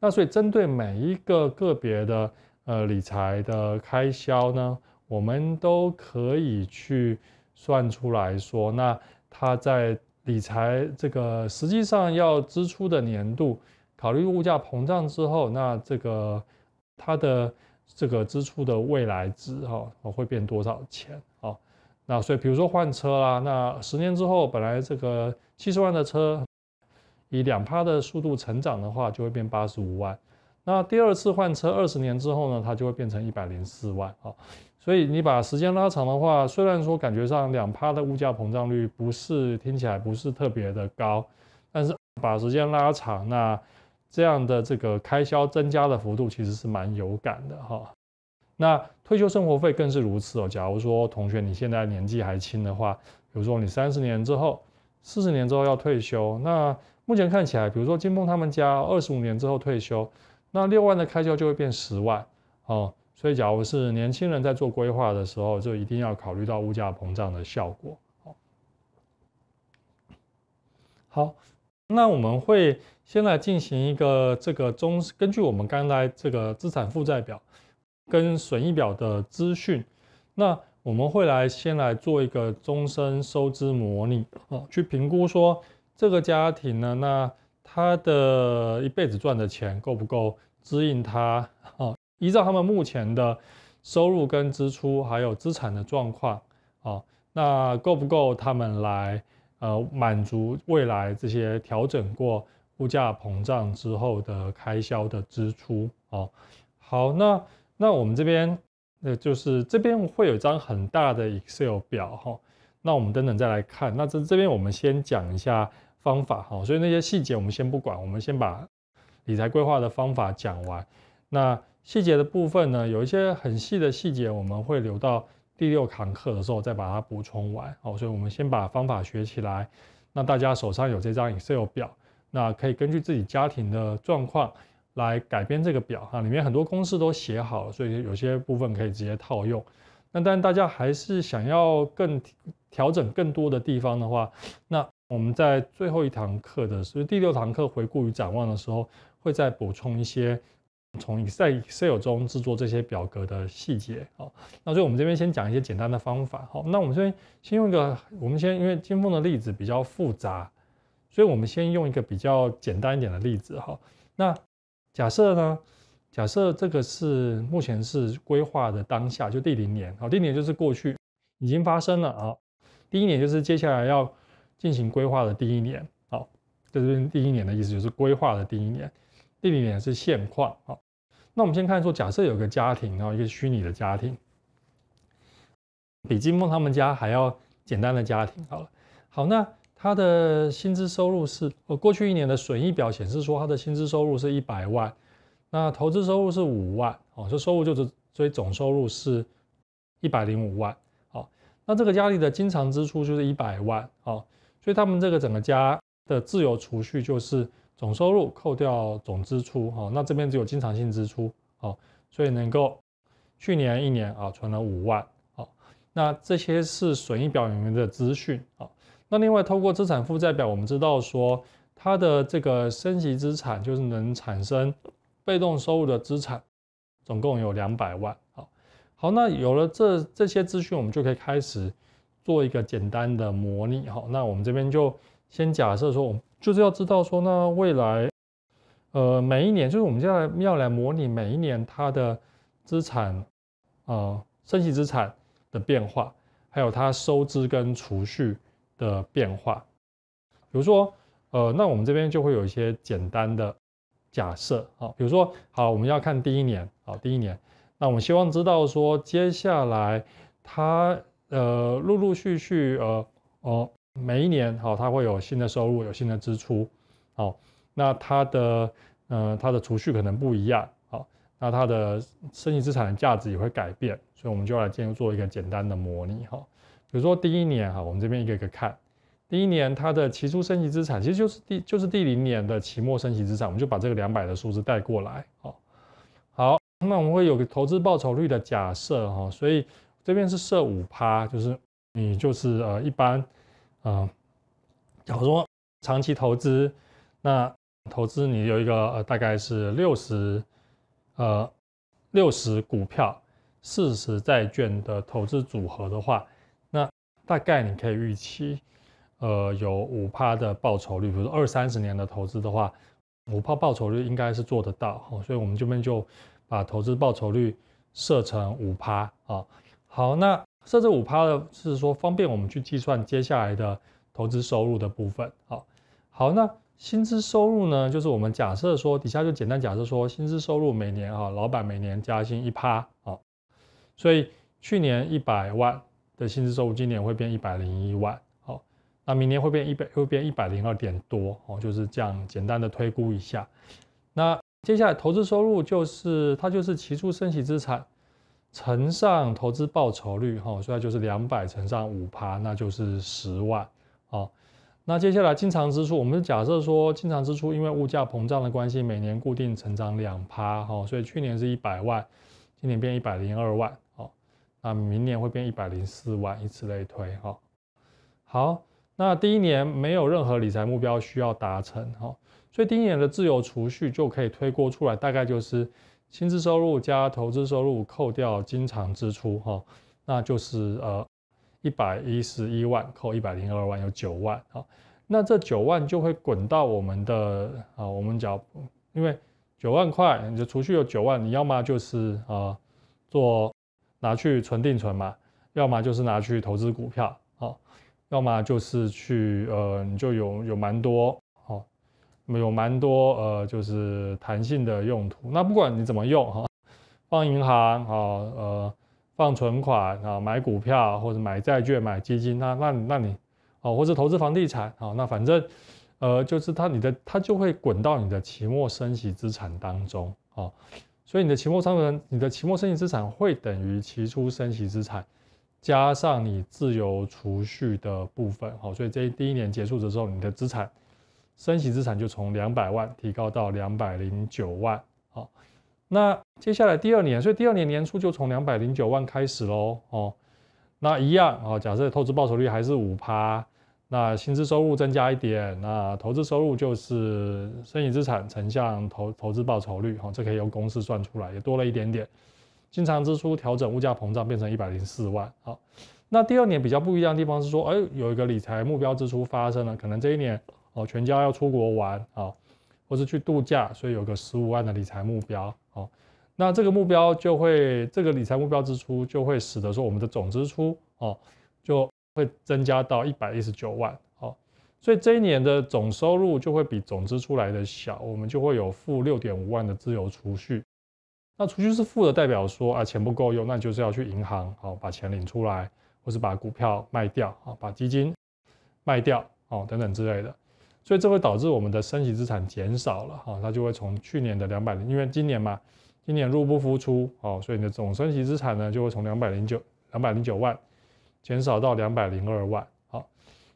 那所以针对每一个个别的呃理财的开销呢，我们都可以去算出来说，那它在。理财这个实际上要支出的年度，考虑物价膨胀之后，那这个它的这个支出的未来值哈，会变多少钱啊？那所以比如说换车啦，那十年之后本来这个七十万的车，以两趴的速度成长的话，就会变八十五万。那第二次换车二十年之后呢，它就会变成一百零四万啊。所以你把时间拉长的话，虽然说感觉上两趴的物价膨胀率不是听起来不是特别的高，但是把时间拉长，那这样的这个开销增加的幅度其实是蛮有感的哈。那退休生活费更是如此哦。假如说同学你现在年纪还轻的话，比如说你三十年之后、四十年之后要退休，那目前看起来，比如说金梦他们家二十五年之后退休，那六万的开销就会变十万哦。所以，假如是年轻人在做规划的时候，就一定要考虑到物价膨胀的效果。好，那我们会先来进行一个这个中，根据我们刚才这个资产负债表跟损益表的资讯，那我们会来先来做一个终身收支模拟啊，去评估说这个家庭呢，那他的一辈子赚的钱够不够支应他啊？依照他们目前的收入跟支出，还有资产的状况，啊，那够不够他们来呃满足未来这些调整过物价膨胀之后的开销的支出？哦，好，那那我们这边呃，就是这边会有一张很大的 Excel 表哈，那我们等等再来看。那这这边我们先讲一下方法哈，所以那些细节我们先不管，我们先把理财规划的方法讲完。那细节的部分呢，有一些很细的细节，我们会留到第六堂课的时候再把它补充完。好，所以我们先把方法学起来。那大家手上有这张 Excel 表，那可以根据自己家庭的状况来改编这个表哈。里面很多公式都写好了，所以有些部分可以直接套用。那但大家还是想要更调整更多的地方的话，那我们在最后一堂课的，所以第六堂课回顾与展望的时候，会再补充一些。从 Excel 中制作这些表格的细节哦。那所以我们这边先讲一些简单的方法好，那我们先先用一个，我们先因为金峰的例子比较复杂，所以我们先用一个比较简单一点的例子哈。那假设呢？假设这个是目前是规划的当下，就第零年啊，第一年就是过去已经发生了啊。第一年就是接下来要进行规划的第一年好，这边第一年的意思就是规划的第一年，第零年是现况啊。那我们先看说，假设有个家庭啊，一个虚拟的家庭，比金梦他们家还要简单的家庭，好了，好，那他的薪资收入是，呃，过去一年的损益表显示说，他的薪资收入是一百万，那投资收入是五万，哦，这收入就是，所以总收入是一百零五万，哦，那这个家里的经常支出就是一百万，哦，所以他们这个整个家的自由储蓄就是。总收入扣掉总支出，哈，那这边只有经常性支出，好，所以能够去年一年啊存了五万，好，那这些是损益表里面的资讯，哦，那另外透过资产负债表我们知道说，它的这个升级资产就是能产生被动收入的资产，总共有两百万，好，好，那有了这这些资讯，我们就可以开始做一个简单的模拟，好，那我们这边就先假设说我们。就是要知道说，那未来，呃，每一年，就是我们现在要来模拟每一年它的资产，啊，生息资产的变化，还有它收支跟储蓄的变化。比如说，呃，那我们这边就会有一些简单的假设，啊，比如说，好，我们要看第一年，好，第一年，那我们希望知道说，接下来它，呃，陆陆续续，呃，哦。每一年，好，它会有新的收入，有新的支出，好，那它的，呃，它的储蓄可能不一样，好，那它的升级资产的价值也会改变，所以我们就来进入做一个简单的模拟，哈，比如说第一年，哈，我们这边一个一个看，第一年它的期初升级资产其实就是第就是第零年的期末升级资产，我们就把这个两百的数字带过来，好，好，那我们会有个投资报酬率的假设，哈，所以这边是设五趴，就是你就是呃一般。啊，假如说长期投资，那投资你有一个呃大概是六十，呃六十股票四十债券的投资组合的话，那大概你可以预期呃有五趴的报酬率。比如二三十年的投资的话，五趴报酬率应该是做得到哦。所以我们这边就把投资报酬率设成五趴啊。好，那。设置五趴的是说方便我们去计算接下来的投资收入的部分。好，好，那薪资收入呢？就是我们假设说底下就简单假设说，薪资收入每年哈，老板每年加薪一趴，啊，所以去年一百万的薪资收入，今年会变一百零一万，好，那明年会变一百会变一百零二点多，哦，就是这样简单的推估一下。那接下来投资收入就是它就是期初升息资产。乘上投资报酬率，哈，所以就是两百乘上五趴，那就是十万，好。那接下来经常支出，我们假设说经常支出因为物价膨胀的关系，每年固定成长两趴，哈，所以去年是一百万，今年变一百零二万，好。那明年会变一百零四万，以此类推，哈。好，那第一年没有任何理财目标需要达成，哈，所以第一年的自由储蓄就可以推估出来，大概就是。薪资收入加投资收入，扣掉经常支出，哈，那就是呃一百一十一万，扣一百零二万，有九万，哦，那这九万就会滚到我们的啊，我们叫，因为九万块，你就储蓄有九万，你要么就是啊做拿去存定存嘛，要么就是拿去投资股票，哦，要么就是去呃，你就有有蛮多。有蛮多呃，就是弹性的用途。那不管你怎么用哈，放银行啊，呃，放存款啊，买股票或者买债券、买基金，那那那你哦，或者投资房地产啊，那反正呃，就是它你的它就会滚到你的期末升息资产当中啊。所以你的期末商存，你的期末升息资产会等于期初升息资产加上你自由储蓄的部分。好，所以这第一年结束的时候，你的资产。升息资产就从两百万提高到两百零九万，好，那接下来第二年，所以第二年年初就从两百零九万开始喽，哦，那一样哦，假设投资报酬率还是五趴，那薪资收入增加一点，那投资收入就是生息资产乘像投投资报酬率，哈，这可以用公式算出来，也多了一点点，经常支出调整物价膨胀变成一百零四万，好，那第二年比较不一样的地方是说，哎，有一个理财目标支出发生了，可能这一年。哦，全家要出国玩啊，或是去度假，所以有个十五万的理财目标哦。那这个目标就会，这个理财目标支出就会使得说我们的总支出哦，就会增加到一百一十九万哦。所以这一年的总收入就会比总支出来的小，我们就会有负六点五万的自由储蓄。那储蓄是负的，代表说啊钱不够用，那就是要去银行啊把钱领出来，或是把股票卖掉啊，把基金卖掉啊，等等之类的。所以这会导致我们的升息资产减少了哈，它就会从去年的两百零，因为今年嘛，今年入不敷出哦，所以你的总升息资产呢就会从两百零九两百零九万减少到两百零二万。好，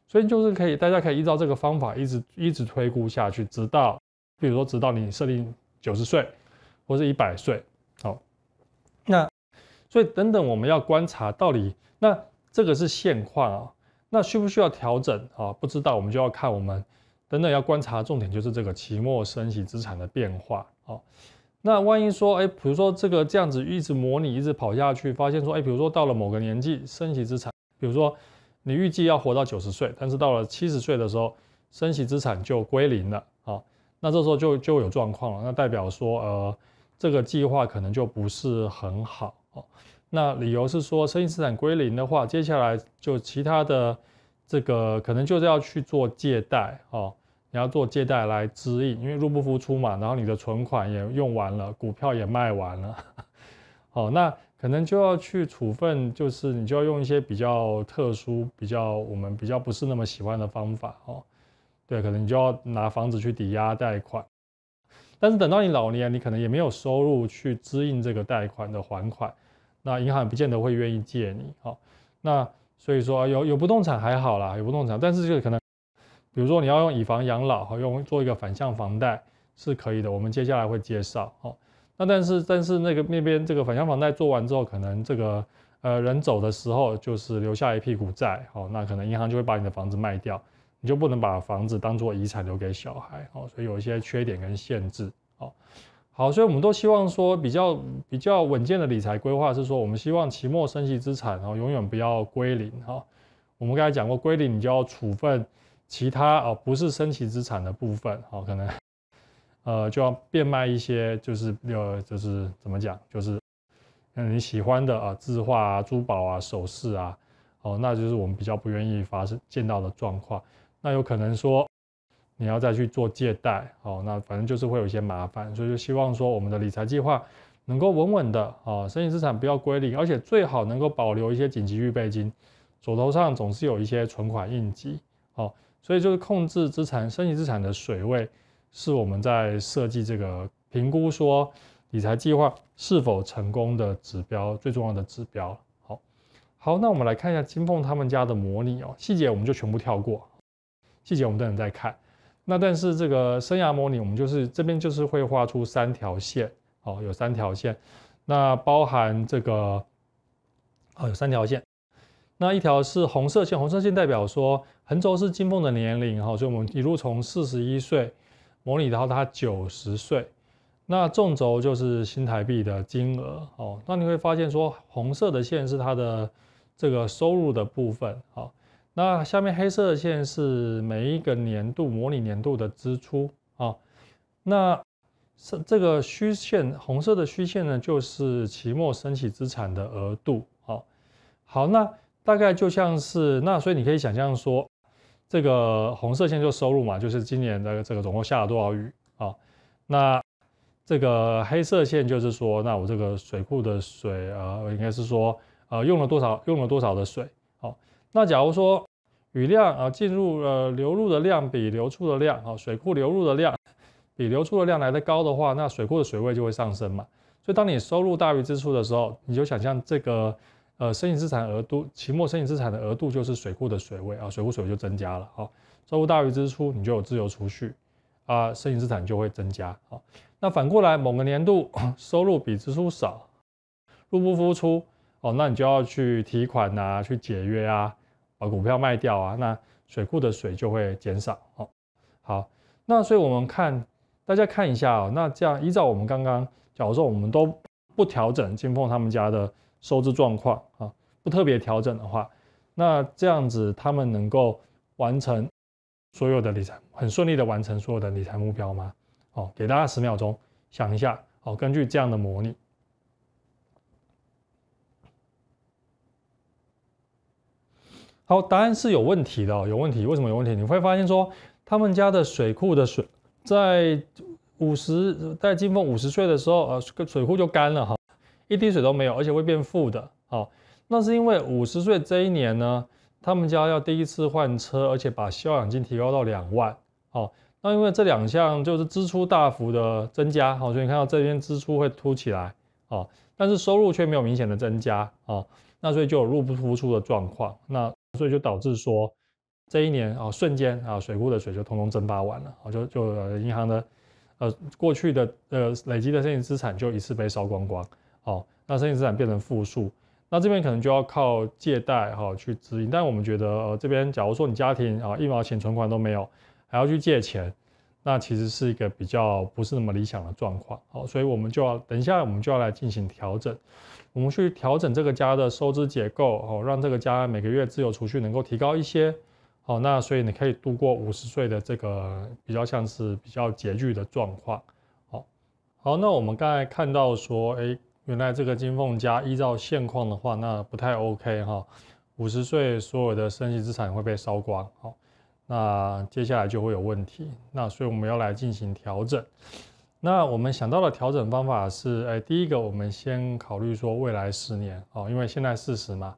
所以就是可以，大家可以依照这个方法一直一直推估下去，直到比如说直到你设定九十岁或者一百岁。好，那所以等等我们要观察到底那这个是现况啊，那需不需要调整啊？不知道，我们就要看我们。等等，要观察重点就是这个期末升息资产的变化哦。那万一说，哎，比如说这个这样子一直模拟，一直跑下去，发现说，哎，比如说到了某个年纪，升息资产，比如说你预计要活到九十岁，但是到了七十岁的时候，升息资产就归零了，哦，那这时候就就有状况了，那代表说，呃，这个计划可能就不是很好哦。那理由是说，升息资产归零的话，接下来就其他的这个可能就是要去做借贷哦。你要做借贷来支应，因为入不敷出嘛，然后你的存款也用完了，股票也卖完了，好，那可能就要去处分，就是你就要用一些比较特殊、比较我们比较不是那么喜欢的方法哦。对，可能你就要拿房子去抵押贷款，但是等到你老年，你可能也没有收入去支应这个贷款的还款，那银行也不见得会愿意借你。好，那所以说有有不动产还好啦，有不动产，但是就可能。比如说你要用以房养老，或用做一个反向房贷，是可以的。我们接下来会介绍。哦。那但是但是那个那边这个反向房贷做完之后，可能这个呃人走的时候，就是留下一屁股债。哦，那可能银行就会把你的房子卖掉，你就不能把房子当做遗产留给小孩。哦，所以有一些缺点跟限制。哦。好，所以我们都希望说比较比较稳健的理财规划是说，我们希望期末生息资产，然后永远不要归零。哈，我们刚才讲过，归零你就要处分。其他哦，不是升息资产的部分，好，可能，呃，就要变卖一些，就是呃，就是怎么讲，就是，嗯，你喜欢的啊，字画啊，珠宝啊，首饰啊，哦，那就是我们比较不愿意发生见到的状况。那有可能说，你要再去做借贷，哦，那反正就是会有一些麻烦。所以就希望说，我们的理财计划能够稳稳的啊，生请资产不要归零，而且最好能够保留一些紧急预备金，左头上总是有一些存款应急，哦。所以就是控制资产、升级资产的水位，是我们在设计这个评估说理财计划是否成功的指标最重要的指标。好，好，那我们来看一下金凤他们家的模拟哦，细节我们就全部跳过，细节我们等再看。那但是这个生涯模拟，我们就是这边就是会画出三条线哦，有三条线，那包含这个哦，有三条线。那一条是红色线，红色线代表说横轴是金凤的年龄哈，所以我们一路从四十一岁模拟到他九十岁。那纵轴就是新台币的金额哦。那你会发现说红色的线是它的这个收入的部分好，那下面黑色线是每一个年度模拟年度的支出啊。那是这个虚线，红色的虚线呢就是期末升请资产的额度。好好那。大概就像是那，所以你可以想象说，这个红色线就收入嘛，就是今年的这个总共下了多少雨啊？那这个黑色线就是说，那我这个水库的水啊，应该是说呃用了多少用了多少的水？好，那假如说雨量啊进入呃流入的量比流出的量啊水库流入的量比流出的量来的高的话，那水库的水位就会上升嘛。所以当你收入大于支出的时候，你就想象这个。呃，生息资产额度期末生息资产的额度就是水库的水位啊，水库水位就增加了啊，收入大于支出，你就有自由储蓄啊，生息资产就会增加啊。那反过来，某个年度收入比支出少，入不敷出哦，那你就要去提款啊，去解约啊，把股票卖掉啊，那水库的水就会减少哦。好，那所以我们看大家看一下哦，那这样依照我们刚刚，假如说我们都不调整金凤他们家的。收支状况啊，不特别调整的话，那这样子他们能够完成所有的理财，很顺利的完成所有的理财目标吗？哦，给大家十秒钟想一下。哦，根据这样的模拟，好，答案是有问题的，有问题，为什么有问题？你会发现说，他们家的水库的水，在五十，在金凤五十岁的时候，呃，个水库就干了哈。一滴水都没有，而且会变负的哦，那是因为五十岁这一年呢，他们家要第一次换车，而且把孝养金提高到两万哦，那因为这两项就是支出大幅的增加，好，所以看到这边支出会凸起来哦，但是收入却没有明显的增加哦，那所以就有入不敷出的状况，那所以就导致说这一年啊，瞬间啊，水库的水就通通蒸发完了，就就银行的呃过去的呃累积的这些资产就一次被烧光光。好，那生意资产变成负数，那这边可能就要靠借贷哈去支应。但我们觉得呃这边假如说你家庭啊一毛钱存款都没有，还要去借钱，那其实是一个比较不是那么理想的状况。好，所以我们就要等一下，我们就要来进行调整，我们去调整这个家的收支结构哦，让这个家每个月自由储蓄能够提高一些。好，那所以你可以度过五十岁的这个比较像是比较拮据的状况。好好，那我们刚才看到说，哎。原来这个金凤家依照现况的话，那不太 OK 哈。五十岁所有的生息资产会被烧光，好，那接下来就会有问题。那所以我们要来进行调整。那我们想到的调整方法是，哎，第一个我们先考虑说未来十年哦，因为现在四十嘛，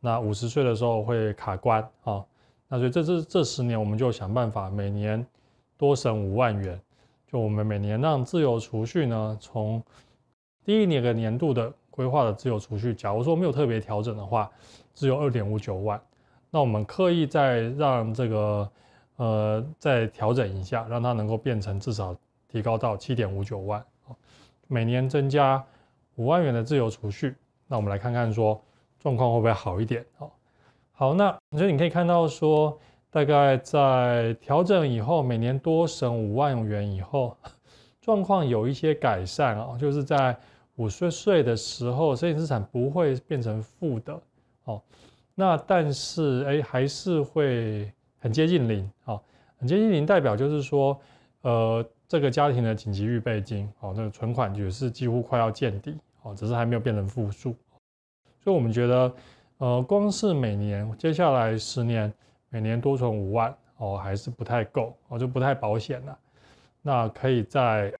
那五十岁的时候会卡关哦，那所以这这这十年我们就想办法每年多省五万元，就我们每年让自由储蓄呢从。第一年的年度的规划的自由储蓄，假如说没有特别调整的话，只有二点五九万。那我们刻意再让这个，呃，再调整一下，让它能够变成至少提高到七点五九万，每年增加五万元的自由储蓄。那我们来看看说状况会不会好一点。好，好，那所以你可以看到说，大概在调整以后，每年多省五万元以后。状况有一些改善啊，就是在五十岁的时候，身家资产不会变成负的哦。那但是哎，还是会很接近零哦，很接近零代表就是说，呃，这个家庭的紧急预备金哦，那存款也是几乎快要见底哦，只是还没有变成负数。所以我们觉得，呃，光是每年接下来十年每年多存五万哦，还是不太够哦，就不太保险了。那可以在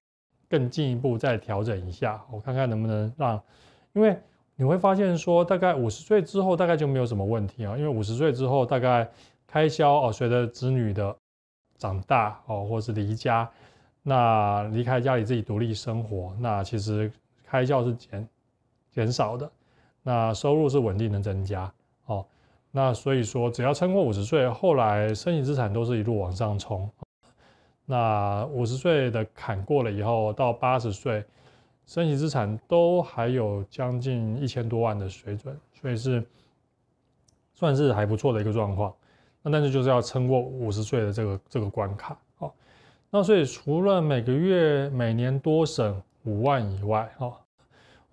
更进一步再调整一下，我看看能不能让，因为你会发现说，大概五十岁之后大概就没有什么问题啊，因为五十岁之后大概开销哦，随着子女的长大哦，或是离家，那离开家里自己独立生活，那其实开销是减减少的，那收入是稳定的增加哦，那所以说只要撑过五十岁，后来生意资产都是一路往上冲。那五十岁的砍过了以后，到八十岁，升值资产都还有将近一千多万的水准，所以是算是还不错的一个状况。那但是就是要撑过五十岁的这个这个关卡。哦。那所以除了每个月每年多省五万以外，哦，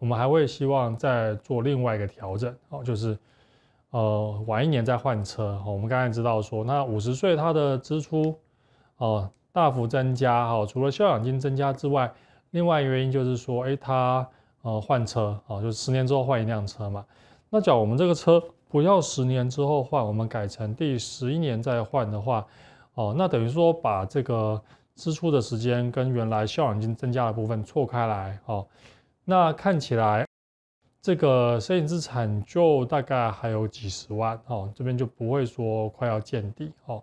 我们还会希望再做另外一个调整。哦，就是呃晚一年再换车。我们刚才知道说，那五十岁他的支出，哦。大幅增加，哦，除了效养金增加之外，另外原因就是说，哎，他呃换车，哦，就十年之后换一辆车嘛。那假如我们这个车不要十年之后换，我们改成第十一年再换的话，哦，那等于说把这个支出的时间跟原来效养金增加的部分错开来，哦，那看起来这个生意资产就大概还有几十万，哦，这边就不会说快要见底，哦。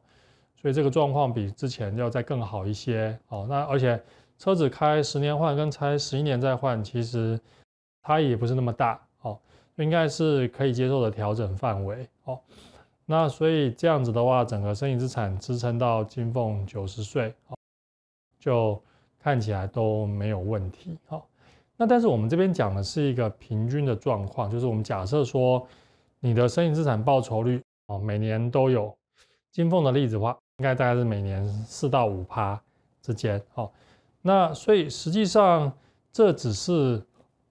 所以这个状况比之前要再更好一些哦。那而且车子开十年换跟拆十一年再换，其实差异也不是那么大哦，应该是可以接受的调整范围哦。那所以这样子的话，整个生意资产支撑到金凤九十岁哦，就看起来都没有问题好，那但是我们这边讲的是一个平均的状况，就是我们假设说你的生意资产报酬率哦，每年都有金凤的例子话。应该大概是每年四到五趴之间哦。那所以实际上这只是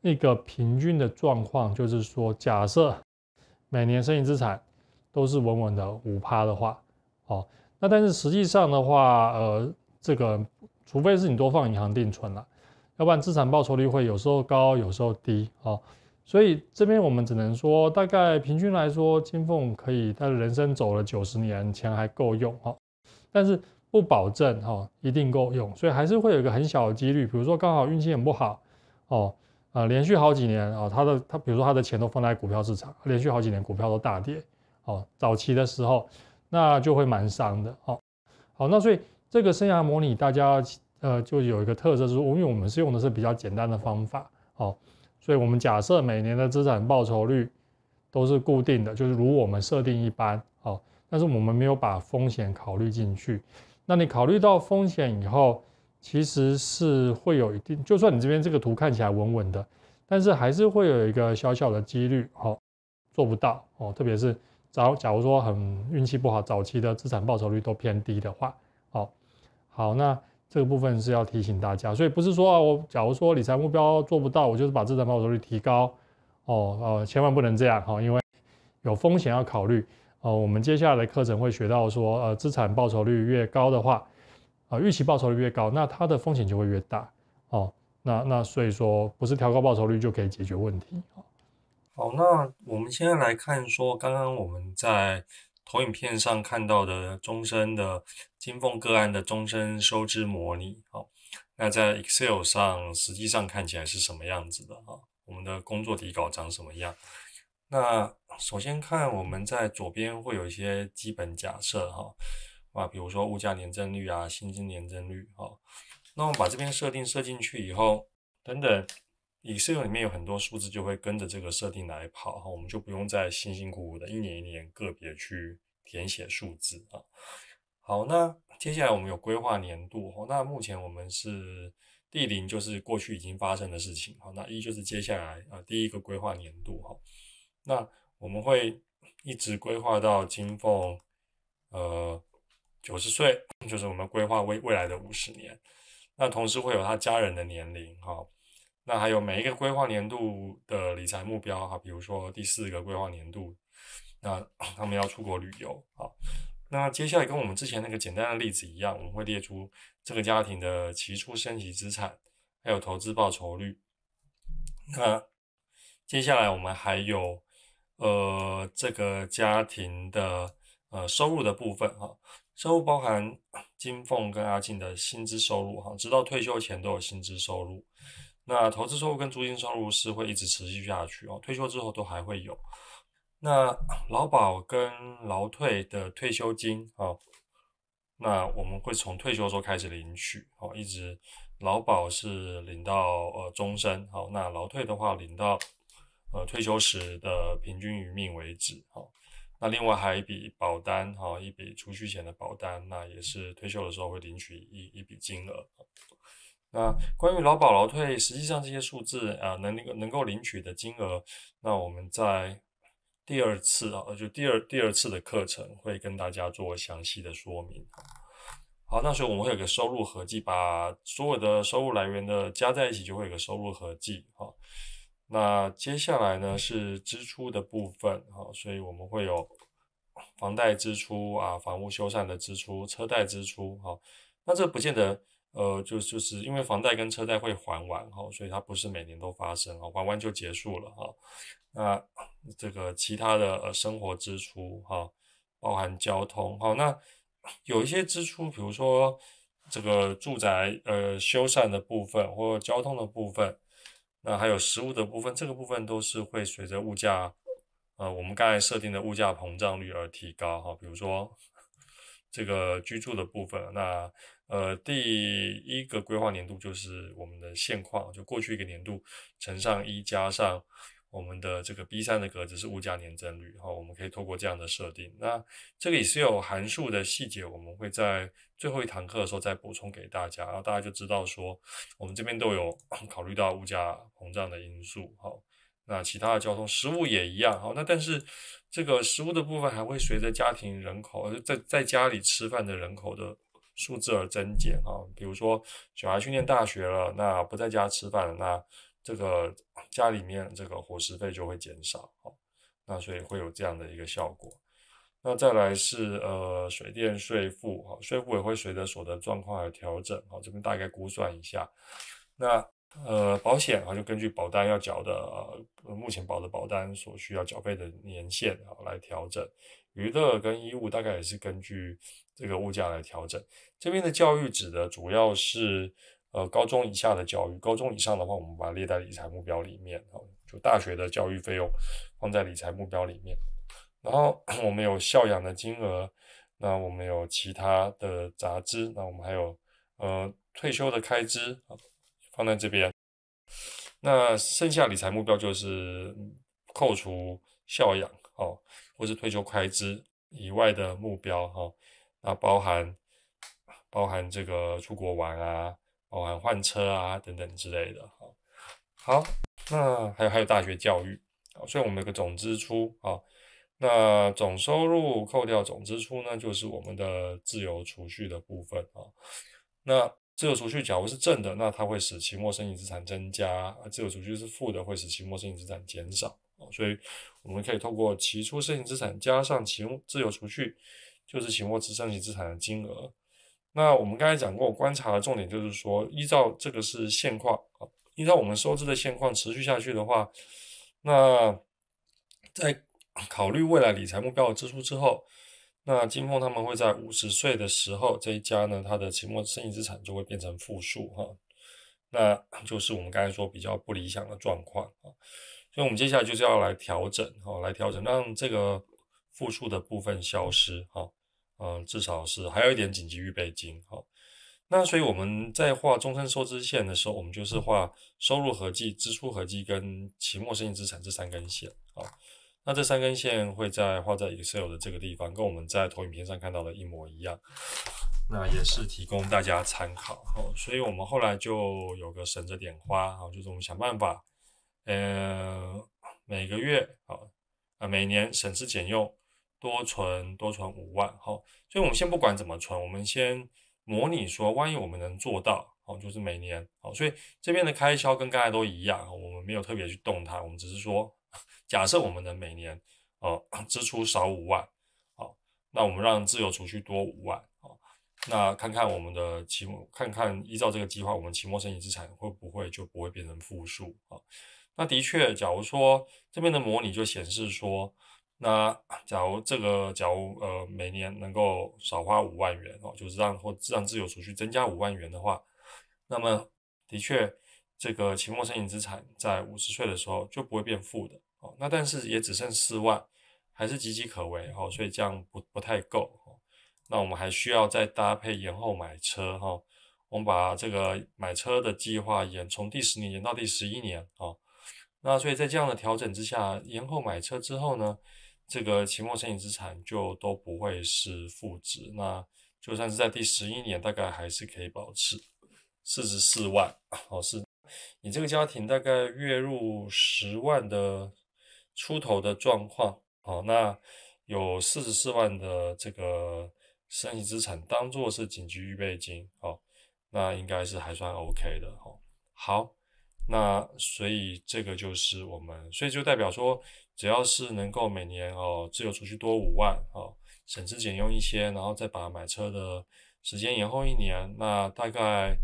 那个平均的状况，就是说假设每年生意资产都是稳稳的五趴的话哦。那但是实际上的话，呃，这个除非是你多放银行定存了，要不然资产报酬率会有时候高，有时候低哦。所以这边我们只能说大概平均来说，金凤可以他人生走了九十年，钱还够用哦。但是不保证哈，一定够用，所以还是会有一个很小的几率，比如说刚好运气很不好哦，啊，连续好几年啊，他的他，比如说他的钱都放在股票市场，连续好几年股票都大跌哦，早期的时候那就会蛮伤的哦，好，那所以这个生涯模拟大家呃就有一个特色就是，因为我们是用的是比较简单的方法哦，所以我们假设每年的资产报酬率都是固定的，就是如我们设定一般。但是我们没有把风险考虑进去。那你考虑到风险以后，其实是会有一定，就算你这边这个图看起来稳稳的，但是还是会有一个小小的几率，哦，做不到哦。特别是早，假如说很运气不好，早期的资产报酬率都偏低的话，哦，好，那这个部分是要提醒大家。所以不是说，啊，我假如说理财目标做不到，我就是把资产报酬率提高，哦，呃，千万不能这样，哦，因为有风险要考虑。哦，我们接下来的课程会学到说，呃，资产报酬率越高的话，啊，预期报酬率越高，那它的风险就会越大。哦，那那所以说，不是调高报酬率就可以解决问题。好，那我们现在来看说，刚刚我们在投影片上看到的终身的金凤个案的终身收支模拟。好，那在 Excel 上实际上看起来是什么样子的？哈，我们的工作底稿长什么样？那。首先看我们在左边会有一些基本假设哈，啊，比如说物价年增率啊，薪资年增率哈，那我们把这边设定设进去以后，等等，你 l 里面有很多数字就会跟着这个设定来跑哈，我们就不用再辛辛苦苦的一年一年个别去填写数字啊。好，那接下来我们有规划年度哈，那目前我们是第零就是过去已经发生的事情哈，那一就是接下来啊第一个规划年度哈，那。我们会一直规划到金凤，呃，九十岁，就是我们规划未未来的五十年。那同时会有他家人的年龄，哈，那还有每一个规划年度的理财目标，哈，比如说第四个规划年度，那他们要出国旅游，哈，那接下来跟我们之前那个简单的例子一样，我们会列出这个家庭的起初升级资产，还有投资报酬率。那接下来我们还有。呃，这个家庭的呃收入的部分哈，收入包含金凤跟阿静的薪资收入哈，直到退休前都有薪资收入。那投资收入跟租金收入是会一直持续下去哦，退休之后都还会有。那劳保跟劳退的退休金啊，那我们会从退休之后开始领取哦，一直劳保是领到呃终身，好，那劳退的话领到。呃，退休时的平均余命为止，哈。那另外还有一笔保单，哈，一笔储蓄险的保单，那也是退休的时候会领取一一笔金额。那关于劳保劳退，实际上这些数字啊，能能够领取的金额，那我们在第二次啊，就第二第二次的课程会跟大家做详细的说明。好，那时候我们会有个收入合计，把所有的收入来源的加在一起，就会有个收入合计，哈。那接下来呢是支出的部分啊，所以我们会有房贷支出啊、房屋修缮的支出、车贷支出哈。那这不见得，呃，就就是因为房贷跟车贷会还完哈，所以它不是每年都发生啊，还完就结束了哈。那这个其他的呃生活支出哈，包含交通哈。那有一些支出，比如说这个住宅呃修缮的部分或交通的部分。那还有食物的部分，这个部分都是会随着物价，呃，我们刚才设定的物价膨胀率而提高哈。比如说，这个居住的部分，那呃，第一个规划年度就是我们的现况，就过去一个年度乘上一加上。我们的这个 B3 的格子是物价年增率，哈，我们可以透过这样的设定。那这里也是有函数的细节，我们会在最后一堂课的时候再补充给大家，然后大家就知道说，我们这边都有 考虑到物价膨胀的因素，哈。那其他的交通、食物也一样，哈。那但是这个食物的部分还会随着家庭人口在在家里吃饭的人口的数字而增减，哈。比如说小孩去念大学了，那不在家吃饭，那。这个家里面这个伙食费就会减少那所以会有这样的一个效果。那再来是呃水电税负哈，税负也会随着所得状况而调整哈。这边大概估算一下，那呃保险啊就根据保单要缴的呃目前保的保单所需要缴费的年限啊来调整。娱乐跟衣物大概也是根据这个物价来调整。这边的教育指的主要是。呃，高中以下的教育，高中以上的话，我们把列在理财目标里面啊，就大学的教育费用放在理财目标里面，然后 我们有校养的金额，那我们有其他的杂支，那我们还有呃退休的开支啊，放在这边，那剩下理财目标就是扣除校养哦，或是退休开支以外的目标哈，那包含包含这个出国玩啊。我还换车啊，等等之类的好，好，那还有还有大学教育啊，所以我们有个总支出啊，那总收入扣掉总支出呢，就是我们的自由储蓄的部分啊。那自由储蓄假如是正的，那它会使期末生息资产增加自由储蓄是负的，会使期末生息资产减少所以我们可以透过期初生息资产加上期自由储蓄，就是期末之生息资产的金额。那我们刚才讲过，观察的重点就是说，依照这个是现况啊，依照我们收支的现况持续下去的话，那在 考虑未来理财目标的支出之后，那金凤他们会在五十岁的时候，这一家呢，它的期末剩余资产就会变成负数哈，那 就是我们刚才说比较不理想的状况啊，所以我们接下来就是要来调整哈，来调整让这个负数的部分消失哈。呃，至少是还有一点紧急预备金，好，那所以我们在画终身收支线的时候，我们就是画收入合计、支出合计跟期末剩余资产这三根线，好，那这三根线会在画在 Excel 的这个地方，跟我们在投影片上看到的一模一样，那也是提供大家参考，好，所以我们后来就有个省着点花，好，就是我们想办法，呃，每个月，好，啊每年省吃俭用。多存多存五万，好，所以我们先不管怎么存，我们先模拟说，万一我们能做到，好，就是每年，好，所以这边的开销跟刚才都一样，我们没有特别去动它，我们只是说，假设我们能每年，呃，支出少五万，好，那我们让自由储蓄多五万，好，那看看我们的期，末，看看依照这个计划，我们期末申请资产会不会就不会变成负数，好，那的确，假如说这边的模拟就显示说。那假如这个假如呃每年能够少花五万元哦，就是让或让自由储蓄增加五万元的话，那么的确这个期末申请资产在五十岁的时候就不会变负的哦。那但是也只剩四万，还是岌岌可危哦。所以这样不不太够哦。那我们还需要再搭配延后买车哈。我们把这个买车的计划延从第十年延到第十一年啊。那所以在这样的调整之下，延后买车之后呢？这个期末申请资产就都不会是负值，那就算是在第十一年，大概还是可以保持四十四万哦。是，你这个家庭大概月入十万的出头的状况哦，那有四十四万的这个生请资产当做是紧急预备金哦，那应该是还算 OK 的哦。好，那所以这个就是我们，所以就代表说。只要是能够每年哦自由出去多五万哦，省吃俭用一些，然后再把买车的时间延后一年，那大概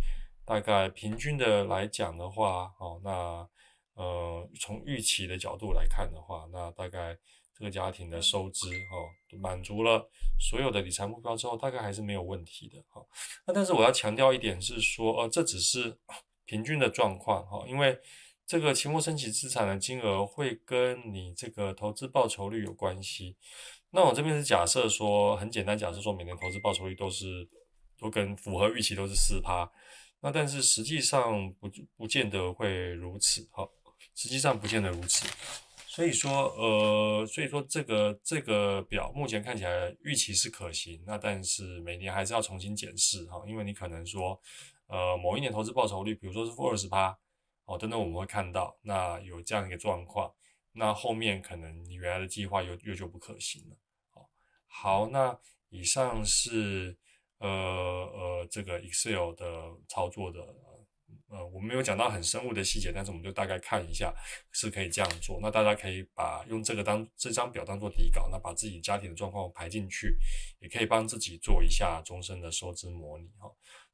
大概平均的来讲的话哦，那呃从预期的角度来看的话，那大概这个家庭的收支哦满足了所有的理财目标之后，大概还是没有问题的哈。那但是我要强调一点是说呃这只是平均的状况哈，因为。这个期末申请资产的金额会跟你这个投资报酬率有关系。那我这边是假设说，很简单，假设说每年投资报酬率都是都跟符合预期都是四趴。那但是实际上不不见得会如此哈，实际上不见得如此。所以说呃，所以说这个这个表目前看起来预期是可行，那但是每年还是要重新检视哈，因为你可能说呃某一年投资报酬率，比如说是负二十趴。哦，等等，我们会看到那有这样一个状况，那后面可能你原来的计划又又就不可行了。好，好，那以上是呃呃这个 Excel 的操作的，呃，我们没有讲到很深入的细节，但是我们就大概看一下是可以这样做。那大家可以把用这个当这张表当做底稿，那把自己家庭的状况排进去，也可以帮自己做一下终身的收支模拟哈。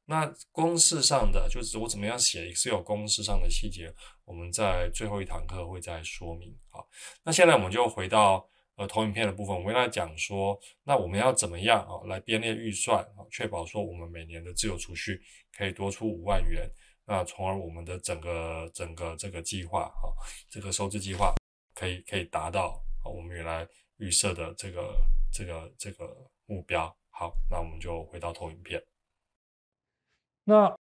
那公式上的就是我怎么样写是有公式上的细节，我们在最后一堂课会再说明啊。那现在我们就回到呃投影片的部分，我跟他讲说，那我们要怎么样啊来编列预算啊，确保说我们每年的自由储蓄可以多出五万元，那从而我们的整个整个这个计划啊，这个收支计划可以可以达到啊我们原来预设的这个这个这个目标。好，那我们就回到投影片。那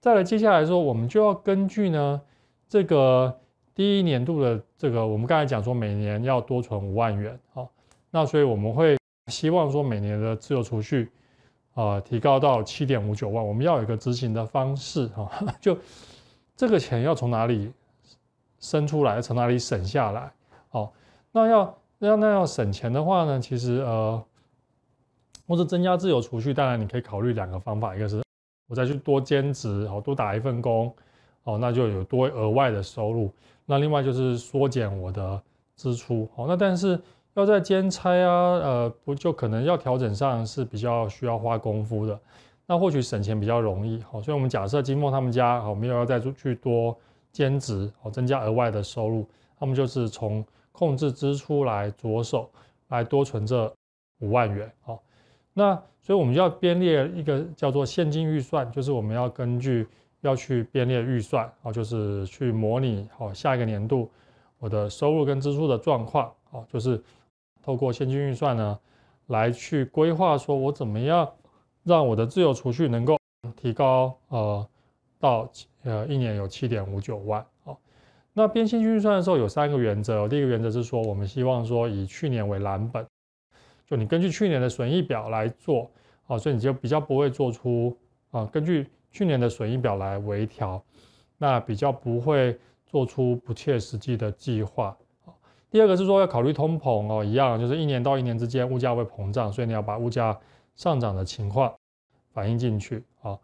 再来，接下来说，我们就要根据呢这个第一年度的这个，我们刚才讲说，每年要多存五万元哦，那所以我们会希望说，每年的自由储蓄啊提高到七点五九万。我们要有一个执行的方式哦，就这个钱要从哪里生出来，从哪里省下来？哦，那要要那要省钱的话呢，其实呃，或者增加自由储蓄，当然你可以考虑两个方法，一个是。我再去多兼职，好多打一份工，哦，那就有多额外的收入。那另外就是缩减我的支出，哦，那但是要在兼差啊，呃，不就可能要调整上是比较需要花功夫的。那或许省钱比较容易，好，所以我们假设金梦他们家，哦，没有要再出去多兼职，哦，增加额外的收入，他们就是从控制支出来着手，来多存这五万元，哦，那。所以我们要编列一个叫做现金预算，就是我们要根据要去编列预算，哦，就是去模拟好下一个年度我的收入跟支出的状况，哦，就是透过现金预算呢来去规划，说我怎么样让我的自由储蓄能够提高，呃，到呃一年有七点五九万，好，那编现金预算的时候有三个原则，第一个原则是说我们希望说以去年为蓝本。你根据去年的损益表来做啊，所以你就比较不会做出啊，根据去年的损益表来微调，那比较不会做出不切实际的计划。第二个是说要考虑通膨哦，一样就是一年到一年之间物价会膨胀，所以你要把物价上涨的情况反映进去啊。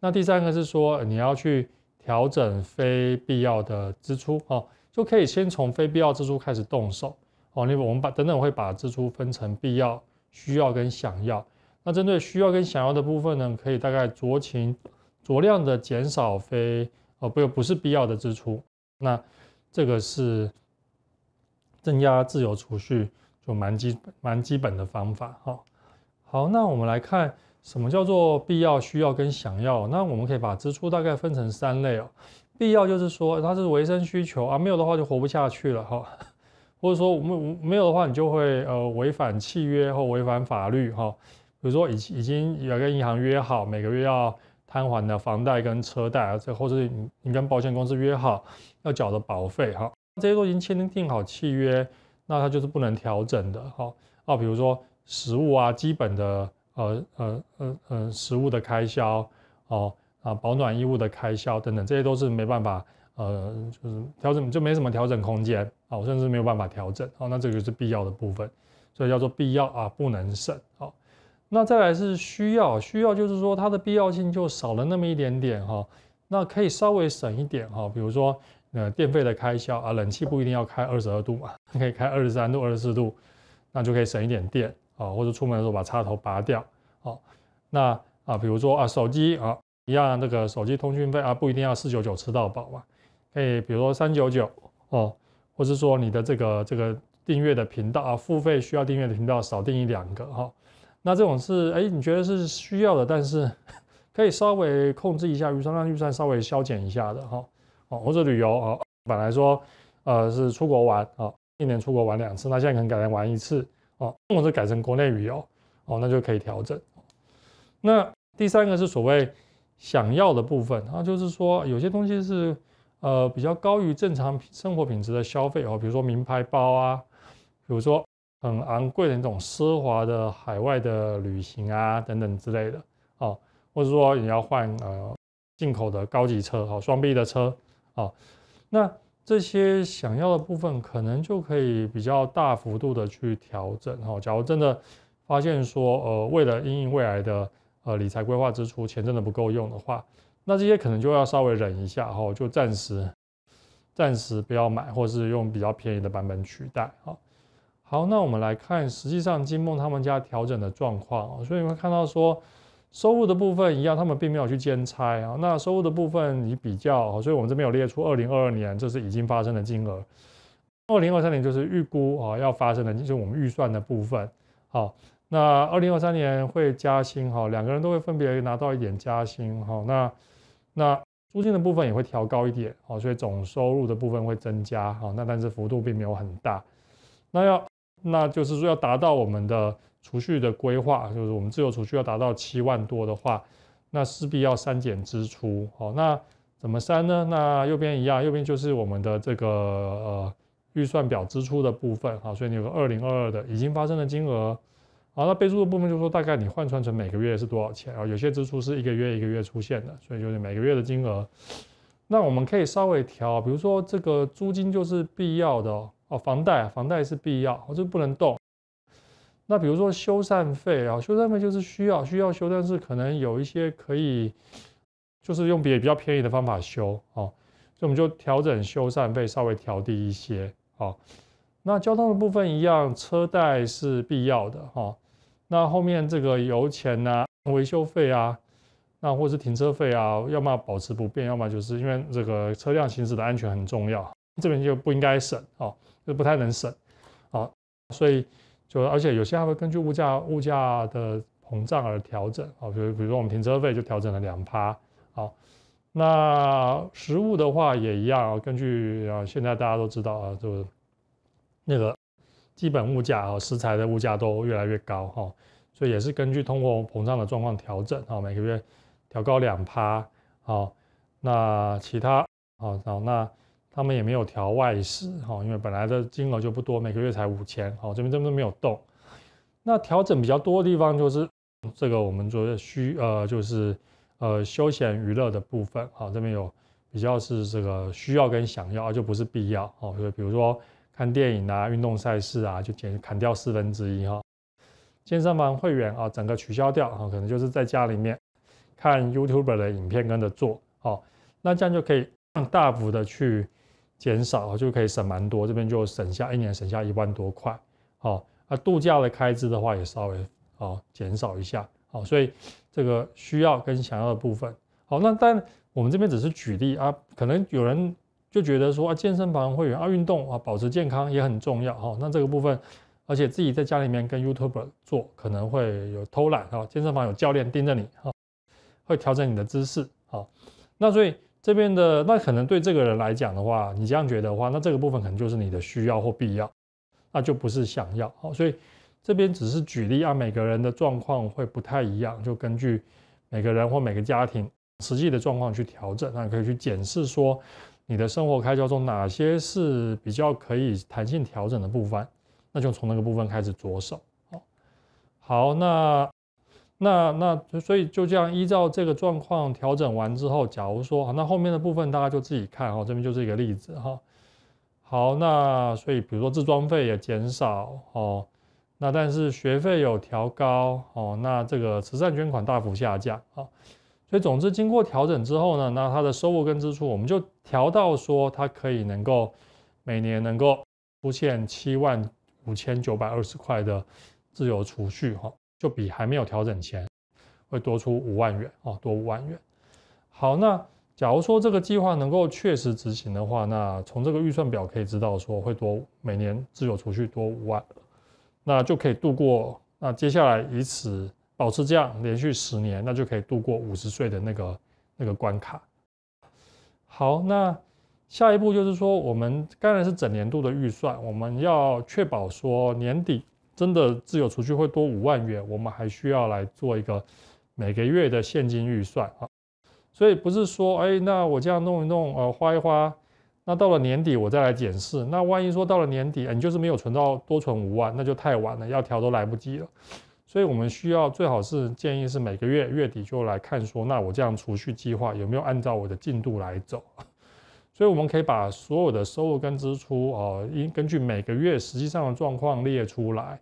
那第三个是说你要去调整非必要的支出啊，就可以先从非必要支出开始动手。哦，那我们把等等会把支出分成必要、需要跟想要。那针对需要跟想要的部分呢，可以大概酌情、酌量的减少非哦不不是必要的支出。那这个是增加自由储蓄就蛮基蛮基本的方法哈。好，那我们来看什么叫做必要、需要跟想要。那我们可以把支出大概分成三类哦。必要就是说它是维生需求啊，没有的话就活不下去了哈。或者说没没有的话，你就会呃违反契约或违反法律哈。比如说已已经有跟银行约好每个月要摊还的房贷跟车贷，或者或者你你跟保险公司约好要缴的保费哈，这些都已经签订好契约，那它就是不能调整的哈。啊，比如说食物啊，基本的呃呃呃呃食物的开销哦啊，保暖衣物的开销等等，这些都是没办法呃就是调整，就没什么调整空间。好，我甚至没有办法调整。好，那这个就是必要的部分，所以叫做必要啊，不能省。好，那再来是需要，需要就是说它的必要性就少了那么一点点哈。那可以稍微省一点哈，比如说呃电费的开销啊，冷气不一定要开二十二度嘛，可以开二十三度、二十四度，那就可以省一点电啊。或者出门的时候把插头拔掉。好，那啊，比如说啊手机啊一样，那个手机通讯费啊，不一定要四九九吃到饱嘛，可以比如说三九九哦。或是说你的这个这个订阅的频道啊，付费需要订阅的频道少订一两个哈，那这种是哎你觉得是需要的，但是 可以稍微控制一下预算让预算稍微削减一下的哈。哦，或者旅游啊，本来说呃是出国玩啊，一年出国玩两次，那现在可能改成玩一次哦，或者改成国内旅游哦，那就可以调整。那第三个是所谓想要的部分，它就是说有些东西是。呃，比较高于正常生活品质的消费哦，比如说名牌包啊，比如说很昂贵的那种奢华的海外的旅行啊等等之类的哦，或者说你要换呃进口的高级车哦，双 B 的车哦，那这些想要的部分可能就可以比较大幅度的去调整哦。假如真的发现说呃，为了因应未来的呃理财规划支出，钱真的不够用的话。那这些可能就要稍微忍一下哈，就暂时暂时不要买，或是用比较便宜的版本取代啊。好，那我们来看，实际上金梦他们家调整的状况所以你会看到说收入的部分一样，他们并没有去兼差啊。那收入的部分你比较，所以我们这边有列出二零二二年这是已经发生的金额，二零二三年就是预估啊要发生的，就是我们预算的部分。好，那二零二三年会加薪哈，两个人都会分别拿到一点加薪哈。那那租金的部分也会调高一点哦，所以总收入的部分会增加哦。那但是幅度并没有很大。那要那就是说要达到我们的储蓄的规划，就是我们自由储蓄要达到七万多的话，那势必要删减支出哦。那怎么删呢？那右边一样，右边就是我们的这个呃预算表支出的部分啊。所以你有个二零二二的已经发生的金额。好，那备注的部分就是说，大概你换算成每个月是多少钱啊？有些支出是一个月一个月出现的，所以就是每个月的金额。那我们可以稍微调，比如说这个租金就是必要的哦，房贷房贷是必要，我就不能动。那比如说修缮费啊，修缮费就是需要需要修，但是可能有一些可以就是用比比较便宜的方法修哦，所以我们就调整修缮费稍微调低一些啊。那交通的部分一样，车贷是必要的哈。那后面这个油钱呐、维修费啊，那或是停车费啊，要么保持不变，要么就是因为这个车辆行驶的安全很重要，这边就不应该省哦，就不太能省，啊，所以就而且有些还会根据物价物价的膨胀而调整，啊，比如比如说我们停车费就调整了两趴，好，那食物的话也一样，根据啊现在大家都知道啊，就那个。基本物价啊，食材的物价都越来越高哈，所以也是根据通货膨胀的状况调整啊，每个月调高两趴啊。那其他哦，好，那他们也没有调外食哈，因为本来的金额就不多，每个月才五千，好，这边这边都没有动。那调整比较多的地方就是这个，我们的需呃就是呃休闲娱乐的部分，好，这边有比较是这个需要跟想要，就不是必要哦，就比如说。看电影啊，运动赛事啊，就减砍掉四分之一哈。健身房会员啊，整个取消掉啊，可能就是在家里面看 YouTube 的影片，跟着做哦。那这样就可以 大幅的去减少，就可以省蛮多。这边就省下一年省下一万多块哦。那度假的开支的话也稍微啊减少一下哦。所以这个需要跟想要的部分好，那但我们这边只是举例啊，可能有人。就觉得说啊，健身房会员啊，运动啊，保持健康也很重要哈。那这个部分，而且自己在家里面跟 YouTube 做，可能会有偷懒啊。健身房有教练盯着你哈，会调整你的姿势啊。那所以这边的那可能对这个人来讲的话，你这样觉得的话，那这个部分可能就是你的需要或必要，那就不是想要。好，所以这边只是举例啊，每个人的状况会不太一样，就根据每个人或每个家庭实际的状况去调整。那可以去检视说。你的生活开销中哪些是比较可以弹性调整的部分？那就从那个部分开始着手。好，好，那那那，所以就这样依照这个状况调整完之后，假如说好，那后面的部分大家就自己看哈。这边就是一个例子哈。好，那所以比如说自装费也减少哦，那但是学费有调高哦，那这个慈善捐款大幅下降啊。所以，总之，经过调整之后呢，那它的收入跟支出，我们就调到说，它可以能够每年能够出现七万五千九百二十块的自由储蓄，哈，就比还没有调整前会多出五万元，哦，多五万元。好，那假如说这个计划能够确实执行的话，那从这个预算表可以知道说，会多每年自由储蓄多五万，那就可以度过那接下来以此。保持这样连续十年，那就可以度过五十岁的那个那个关卡。好，那下一步就是说，我们当然是整年度的预算，我们要确保说年底真的自由储蓄会多五万元。我们还需要来做一个每个月的现金预算啊。所以不是说，哎，那我这样弄一弄，呃，花一花，那到了年底我再来检视。那万一说到了年底你就是没有存到多存五万，那就太晚了，要调都来不及了。所以我们需要最好是建议是每个月月底就来看说，那我这样储蓄计划有没有按照我的进度来走？所以我们可以把所有的收入跟支出哦，应根据每个月实际上的状况列出来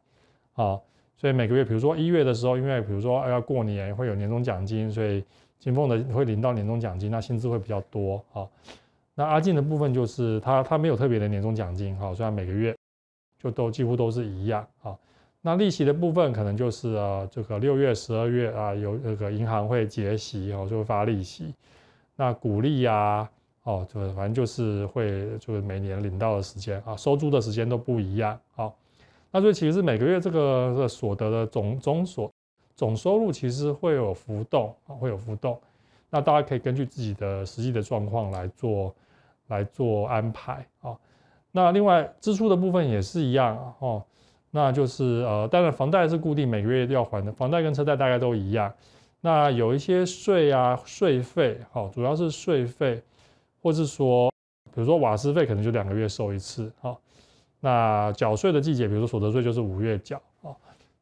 啊。所以每个月，比如说一月的时候，因为比如说要过年会有年终奖金，所以金凤的会领到年终奖金，那薪资会比较多啊。那阿静的部分就是他他没有特别的年终奖金哈，虽然每个月就都几乎都是一样啊。那利息的部分可能就是呃，这个六月、十二月啊，有这个银行会结息哦，就会发利息。那股利啊，哦，就反正就是会，就是每年领到的时间啊，收租的时间都不一样啊。那所以其实每个月这个所得的总总所总收入其实会有浮动啊，会有浮动。那大家可以根据自己的实际的状况来做来做安排啊。那另外支出的部分也是一样哦。那就是呃，当然房贷是固定每个月要还的，房贷跟车贷大概都一样。那有一些税啊、税费，好，主要是税费，或是说，比如说瓦斯费可能就两个月收一次，好。那缴税的季节，比如说所得税就是五月缴，啊，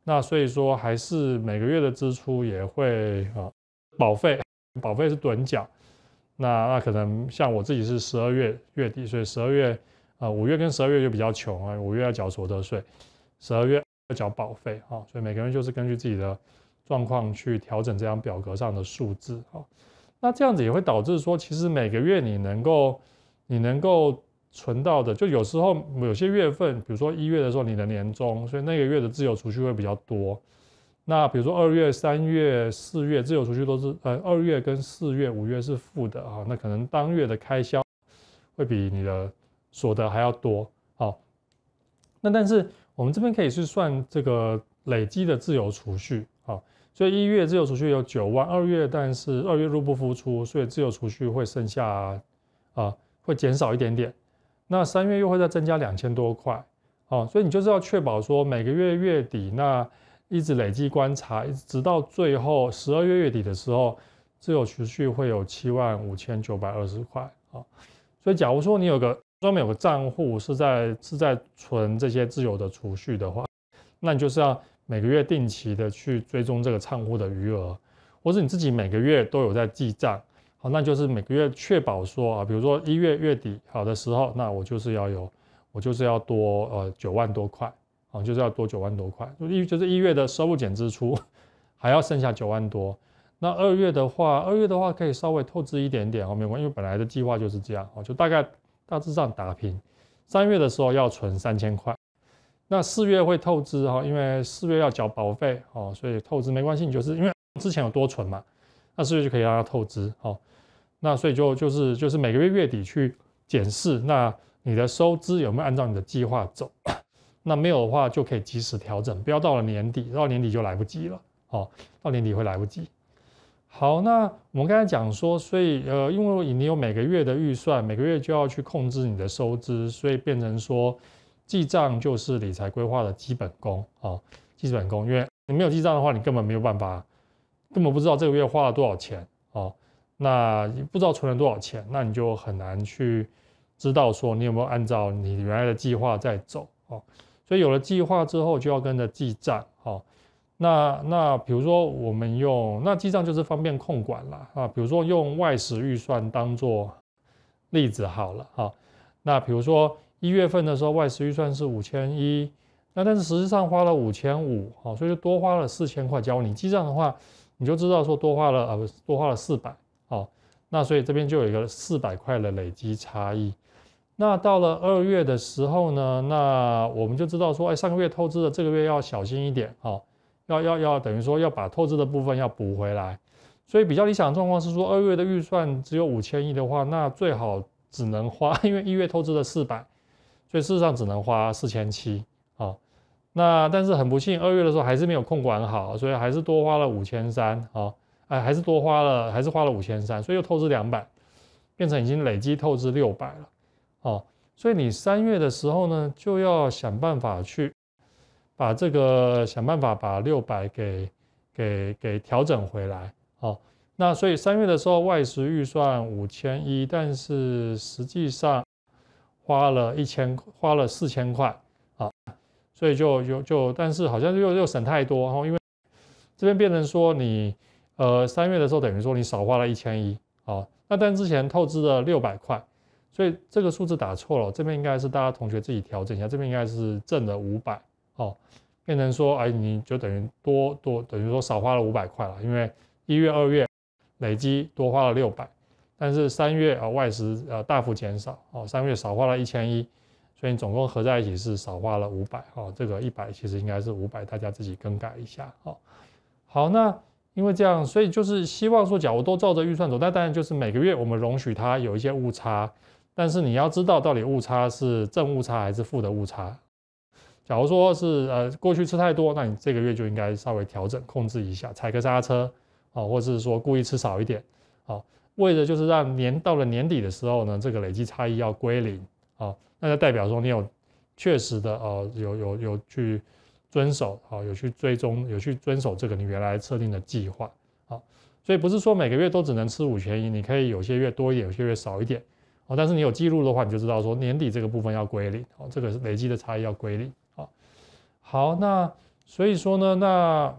那所以说还是每个月的支出也会啊，保费，保费是短缴，那那可能像我自己是十二月月底，所以十二月啊，五月跟十二月就比较穷啊，五月要缴所得税。十二月要缴保费哈，所以每个人就是根据自己的状况去调整这张表格上的数字哈。那这样子也会导致说，其实每个月你能够你能够存到的，就有时候有些月份，比如说一月的时候你的年终，所以那个月的自由储蓄会比较多。那比如说二月、三月、四月自由储蓄都是呃二月跟四月、五月是负的啊，那可能当月的开销会比你的所得还要多好，那但是。我们这边可以去算这个累积的自由储蓄啊，所以一月自由储蓄有九万，二月但是二月入不敷出，所以自由储蓄会剩下啊，会减少一点点。那三月又会再增加两千多块啊，所以你就是要确保说每个月月底那一直累积观察，直到最后十二月月底的时候，自由储蓄会有七万五千九百二十块啊。所以假如说你有个专门有个账户是在是在存这些自由的储蓄的话，那你就是要每个月定期的去追踪这个账户的余额，或是你自己每个月都有在记账，好，那就是每个月确保说啊，比如说一月月底好的时候，那我就是要有，我就是要多呃九万多块啊，就是要多九万多块，一就是一月的收入减支出 还要剩下九万多。那二月的话，二月的话可以稍微透支一点点哦，没关系，因为本来的计划就是这样啊，就大概。大致上打平，三月的时候要存三千块，那四月会透支哈，因为四月要缴保费哦，所以透支没关系，你就是因为之前有多存嘛，那四月就可以让它透支哦，那所以就就是就是每个月月底去检视，那你的收支有没有按照你的计划走，那没有的话就可以及时调整，不要到了年底，到年底就来不及了哦，到年底会来不及。好，那我们刚才讲说，所以呃，因为你有每个月的预算，每个月就要去控制你的收支，所以变成说，记账就是理财规划的基本功啊，基本功。因为你没有记账的话，你根本没有办法，根本不知道这个月花了多少钱啊，那不知道存了多少钱，那你就很难去知道说你有没有按照你原来的计划在走啊。所以有了计划之后，就要跟着记账。那那比如说我们用那记账就是方便控管了啊，比如说用外食预算当做例子好了啊。那比如说一月份的时候外食预算是五千一，那但是实际上花了五千五啊，所以就多花了四千块。假如你记账的话，你就知道说多花了啊，多花了四百啊。那所以这边就有一个四百块的累积差异。那到了二月的时候呢，那我们就知道说，哎，上个月透支了，这个月要小心一点啊。要要要等于说要把透支的部分要补回来，所以比较理想的状况是说，二月的预算只有五千亿的话，那最好只能花，因为一月透支了四百，所以事实上只能花四千七啊。那但是很不幸，二月的时候还是没有控管好，所以还是多花了五千三啊，哎，还是多花了，还是花了五千三，所以又透支两百，变成已经累积透支六百了哦。所以你三月的时候呢，就要想办法去。把这个想办法把六百给给给调整回来，好，那所以三月的时候外食预算五千一，但是实际上花了一千花了四千块啊，所以就就就但是好像又又省太多，然后因为这边变成说你呃三月的时候等于说你少花了一千一啊，那但之前透支了六百块，所以这个数字打错了，这边应该是大家同学自己调整一下，这边应该是挣了五百。哦，变成说，哎，你就等于多多等于说少花了五百块了，因为一月、二月累积多花了六百，但是三月啊外食呃大幅减少哦，三月少花了一千一，所以总共合在一起是少花了五百哦，这个一百其实应该是五百，大家自己更改一下哦。好，那因为这样，所以就是希望说，假如都照着预算走，但当然就是每个月我们容许它有一些误差，但是你要知道到底误差是正误差还是负的误差。假如说是呃过去吃太多，那你这个月就应该稍微调整控制一下，踩个刹车啊，或者是说故意吃少一点啊，为的就是让年到了年底的时候呢，这个累计差异要归零啊，那就代表说你有确实的哦，有有有去遵守啊，有去追踪，有去遵守这个你原来设定的计划啊，所以不是说每个月都只能吃五千一，你可以有些月多一点，有些月少一点啊，但是你有记录的话，你就知道说年底这个部分要归零啊，这个累计的差异要归零。好，那所以说呢，那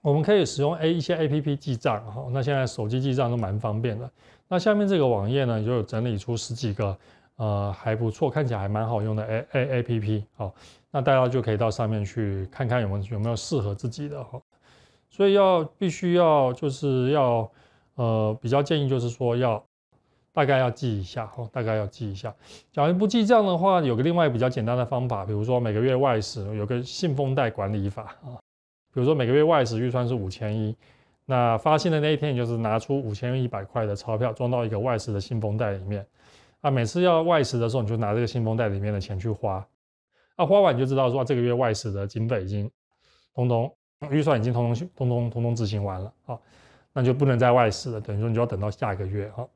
我们可以使用 A 一些 A P P 记账，哈。那现在手机记账都蛮方便的。那下面这个网页呢，就整理出十几个，呃，还不错，看起来还蛮好用的 A A A P P，好，那大家就可以到上面去看看有没有有没有适合自己的哈。所以要必须要就是要，呃，比较建议就是说要。大概要记一下哦，大概要记一下。假如不记账的话，有个另外比较简单的方法，比如说每个月外食有个信封袋管理法啊。比如说每个月外食预算是五千一，那发薪的那一天，你就是拿出五千一百块的钞票装到一个外食的信封袋里面。啊，每次要外食的时候，你就拿这个信封袋里面的钱去花。啊，花完你就知道说这个月外食的经费已经通通预算已经通通通通通通执行完了啊，那就不能再外食了，等于说你就要等到下个月啊。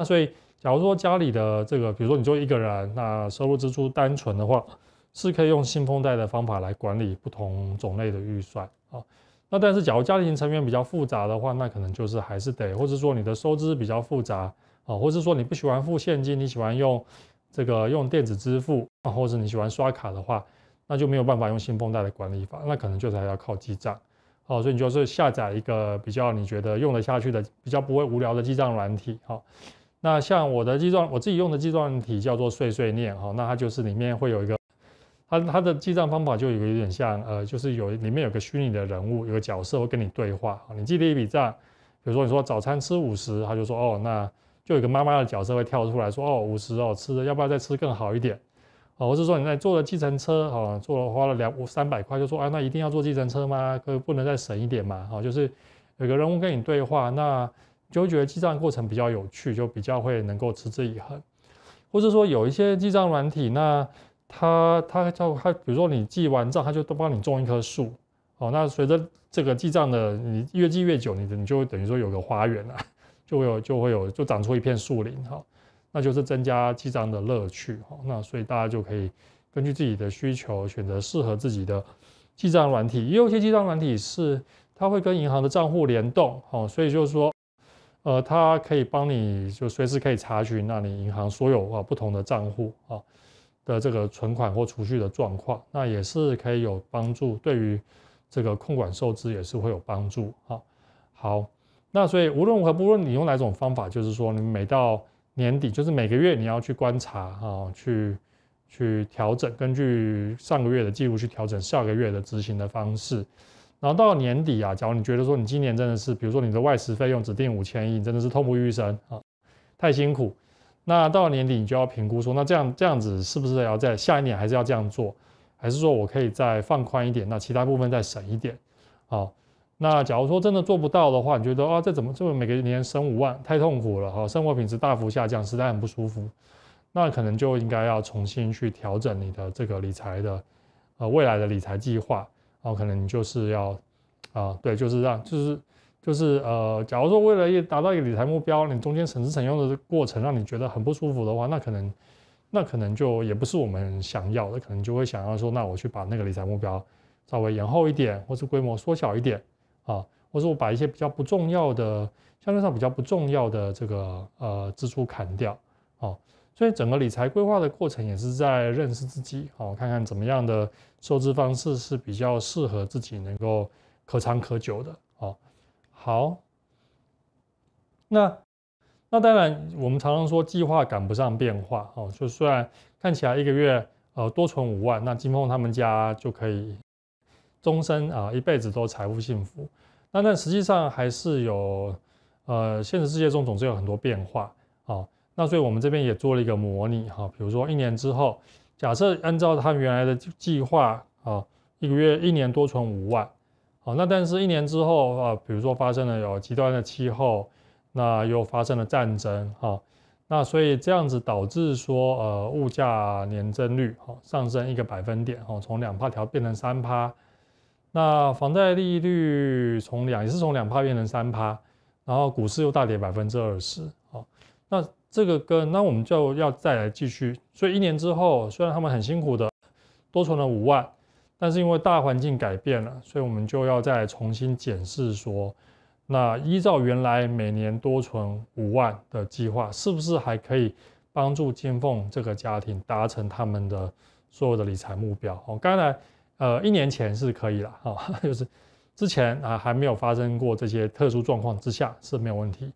那所以，假如说家里的这个，比如说你就一个人，那收入支出单纯的话，是可以用信封袋的方法来管理不同种类的预算啊。那但是假如家庭成员比较复杂的话，那可能就是还是得，或者说你的收支比较复杂啊，或者是说你不喜欢付现金，你喜欢用这个用电子支付，或者你喜欢刷卡的话，那就没有办法用信封袋的管理法，那可能就是还要靠记账啊。所以你就是下载一个比较你觉得用得下去的，比较不会无聊的记账软体啊。那像我的记账，我自己用的记账体叫做碎碎念哈，那它就是里面会有一个，它它的记账方法就有有点像呃，就是有里面有个虚拟的人物，有个角色会跟你对话。你记了一笔账，比如说你说早餐吃五十，他就说哦，那就有个妈妈的角色会跳出来说哦五十哦吃的，要不要再吃更好一点？哦，或是说你在坐了计程车，哦坐了花了两三百块，就说啊那一定要坐计程车吗？可不能再省一点嘛？哦，就是有个人物跟你对话那。就会觉得记账过程比较有趣，就比较会能够持之以恒，或者说有一些记账软体，那它它叫它，比如说你记完账，它就都帮你种一棵树，哦，那随着这个记账的你越记越久，你你就等于说有个花园了，就会有就会有就长出一片树林哈，那就是增加记账的乐趣哈，那所以大家就可以根据自己的需求选择适合自己的记账软体，也有一些记账软体是它会跟银行的账户联动，哦，所以就是说。呃，它可以帮你就随时可以查询那里银行所有啊不同的账户啊的这个存款或储蓄的状况，那也是可以有帮助，对于这个控管收支也是会有帮助啊。好，那所以无论如何，不论你用哪种方法，就是说你每到年底，就是每个月你要去观察啊，去去调整，根据上个月的记录去调整下个月的执行的方式。然后到年底啊，假如你觉得说你今年真的是，比如说你的外食费用只定五千亿，真的是痛不欲生啊，太辛苦。那到了年底你就要评估说，那这样这样子是不是要在下一年还是要这样做，还是说我可以再放宽一点，那其他部分再省一点啊？那假如说真的做不到的话，你觉得啊，这怎么这么每个年省五万太痛苦了啊，生活品质大幅下降，实在很不舒服。那可能就应该要重新去调整你的这个理财的呃未来的理财计划。哦，可能你就是要，啊，对，就是让，就是，就是呃，假如说为了一达到一个理财目标，你中间省吃省用的过程让你觉得很不舒服的话，那可能，那可能就也不是我们想要的，可能就会想要说，那我去把那个理财目标稍微延后一点，或是规模缩小一点，啊，或是我把一些比较不重要的，相对上比较不重要的这个呃支出砍掉，啊。所以整个理财规划的过程也是在认识自己，哦，看看怎么样的收支方式是比较适合自己，能够可长可久的。哦，好，那那当然，我们常常说计划赶不上变化，哦，就虽然看起来一个月呃多存五万，那金凤他们家就可以终身啊一辈子都财富幸福，那但实际上还是有呃现实世界中总是有很多变化，哦。那所以我们这边也做了一个模拟哈，比如说一年之后，假设按照他原来的计划啊，一个月一年多存五万，好，那但是一年之后啊，比如说发生了有极端的气候，那又发生了战争哈，那所以这样子导致说呃物价年增率哈上升一个百分点哈，从两帕调变成三帕，那房贷利率从两也是从两帕变成三帕，然后股市又大跌百分之二十啊，那。这个跟那我们就要再来继续，所以一年之后，虽然他们很辛苦的多存了五万，但是因为大环境改变了，所以我们就要再重新检视说，那依照原来每年多存五万的计划，是不是还可以帮助金凤这个家庭达成他们的所有的理财目标？哦，刚才呃一年前是可以了哈，就是之前啊还没有发生过这些特殊状况之下是没有问题，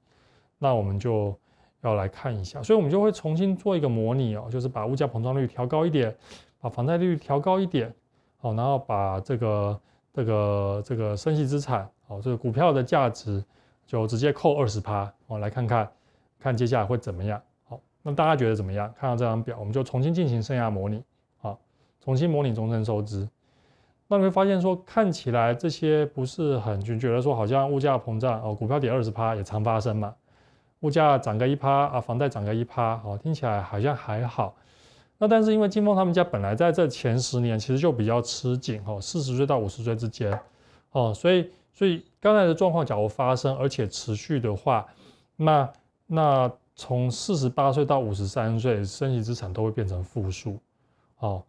那我们就。要来看一下，所以我们就会重新做一个模拟哦，就是把物价膨胀率调高一点，把房贷利率调高一点，好，然后把这个这个这个生息资产，好，这个股票的价值就直接扣二十趴，我来看看，看接下来会怎么样。好，那大家觉得怎么样？看到这张表，我们就重新进行生涯模拟，好，重新模拟终身收支。那你会发现说，看起来这些不是很，就觉得说好像物价膨胀哦，股票跌二十趴也常发生嘛。物价涨个一趴啊，房贷涨个一趴，好，听起来好像还好。那但是因为金峰他们家本来在这前十年其实就比较吃紧哦，四十岁到五十岁之间，哦，所以所以刚才的状况假如发生而且持续的话，那那从四十八岁到五十三岁，升息资产都会变成负数，哦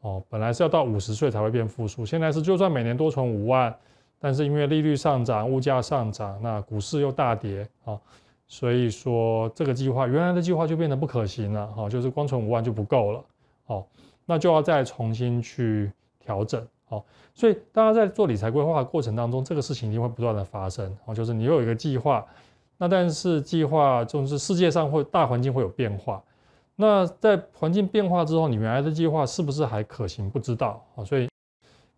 哦，本来是要到五十岁才会变负数，现在是就算每年多存五万，但是因为利率上涨、物价上涨，那股市又大跌啊。所以说这个计划原来的计划就变得不可行了哈，就是光存五万就不够了，好，那就要再重新去调整好，所以大家在做理财规划的过程当中，这个事情一定会不断的发生啊，就是你有一个计划，那但是计划就是世界上会大环境会有变化，那在环境变化之后，你原来的计划是不是还可行不知道啊，所以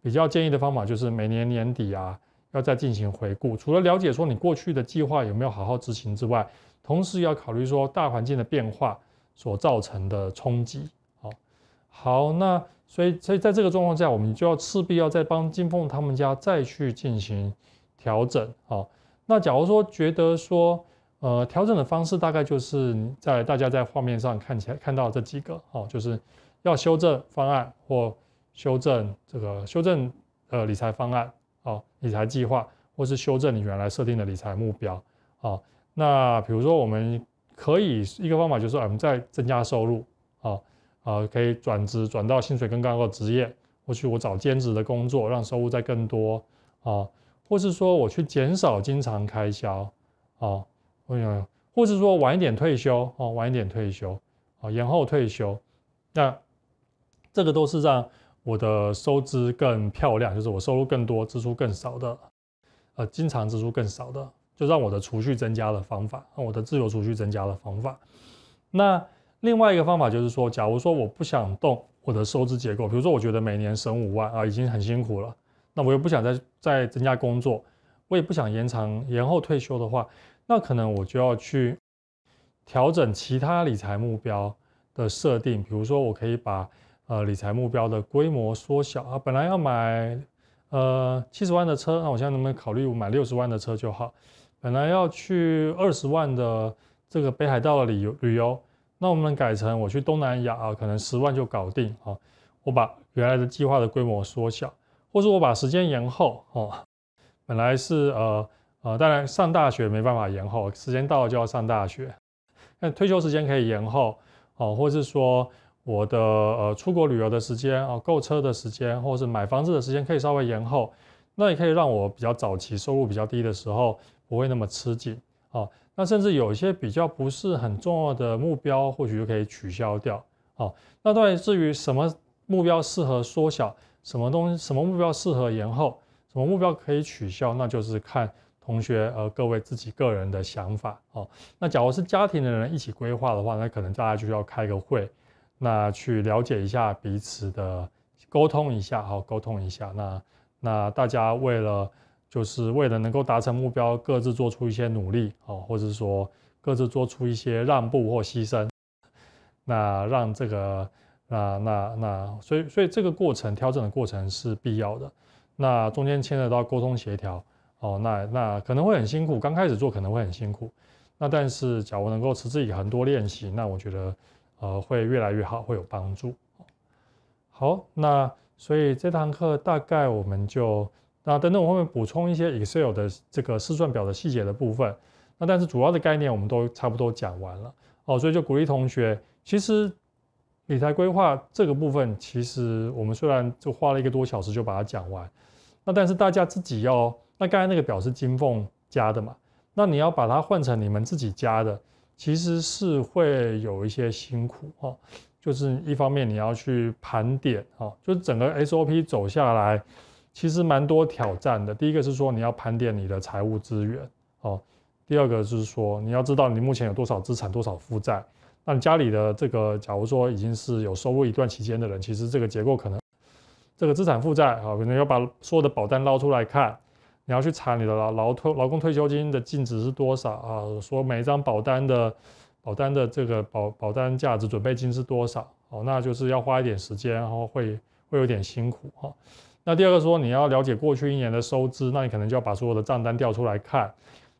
比较建议的方法就是每年年底啊。要再进行回顾，除了了解说你过去的计划有没有好好执行之外，同时要考虑说大环境的变化所造成的冲击。好，好，那所以所以在这个状况下，我们就要势必要再帮金凤他们家再去进行调整。好，那假如说觉得说，呃，调整的方式大概就是在大家在画面上看起来看到这几个，哦，就是要修正方案或修正这个修正呃理财方案。哦、理财计划，或是修正你原来设定的理财目标。啊，那比如说我们可以一个方法就是我们再增加收入。啊啊，可以转职，转到薪水更高的职业，或许我找兼职的工作，让收入再更多。啊，或是说我去减少经常开销。啊，或是说晚一点退休。哦，晚一点退休。啊，延后退休。那这个都是让。我的收支更漂亮，就是我收入更多、支出更少的，呃，经常支出更少的，就让我的储蓄增加的方法，让我的自由储蓄增加的方法。那另外一个方法就是说，假如说我不想动我的收支结构，比如说我觉得每年省五万啊已经很辛苦了，那我又不想再再增加工作，我也不想延长延后退休的话，那可能我就要去调整其他理财目标的设定，比如说我可以把。呃，理财目标的规模缩小啊，本来要买呃七十万的车，那我现在能不能考虑买六十万的车就好？本来要去二十万的这个北海道的旅游旅游，那我们改成我去东南亚啊，可能十万就搞定啊。我把原来的计划的规模缩小，或是我把时间延后啊。本来是呃呃，当然上大学没办法延后，时间到了就要上大学。那退休时间可以延后哦，或是说。我的呃出国旅游的时间啊，购车的时间，或者是买房子的时间，可以稍微延后。那也可以让我比较早期收入比较低的时候不会那么吃紧啊。那甚至有一些比较不是很重要的目标，或许就可以取消掉啊。那到底至于什么目标适合缩小，什么东西什么目标适合延后，什么目标可以取消，那就是看同学呃各位自己个人的想法啊。那假如是家庭的人一起规划的话，那可能大家就要开个会。那去了解一下彼此的沟通一下，好沟通一下。那那大家为了就是为了能够达成目标，各自做出一些努力哦，或者说各自做出一些让步或牺牲。那让这个那那那，所以所以这个过程调整的过程是必要的。那中间牵扯到沟通协调哦，那那可能会很辛苦，刚开始做可能会很辛苦。那但是假如能够持之以恒，多练习，那我觉得。呃，会越来越好，会有帮助。好，那所以这堂课大概我们就那等等我后面补充一些 Excel 的这个试算表的细节的部分。那但是主要的概念我们都差不多讲完了。哦，所以就鼓励同学，其实理财规划这个部分，其实我们虽然就花了一个多小时就把它讲完，那但是大家自己要，那刚才那个表是金凤加的嘛？那你要把它换成你们自己加的。其实是会有一些辛苦哈，就是一方面你要去盘点哈，就是整个 SOP 走下来，其实蛮多挑战的。第一个是说你要盘点你的财务资源哦，第二个是说你要知道你目前有多少资产多少负债。那你家里的这个，假如说已经是有收入一段期间的人，其实这个结构可能，这个资产负债啊，可能要把所有的保单捞出来看。你要去查你的劳劳退、劳工退休金的净值是多少啊？说每一张保单的保单的这个保保单价值准备金是多少？哦，那就是要花一点时间，然后会会有点辛苦哈。那第二个说你要了解过去一年的收支，那你可能就要把所有的账单调出来看。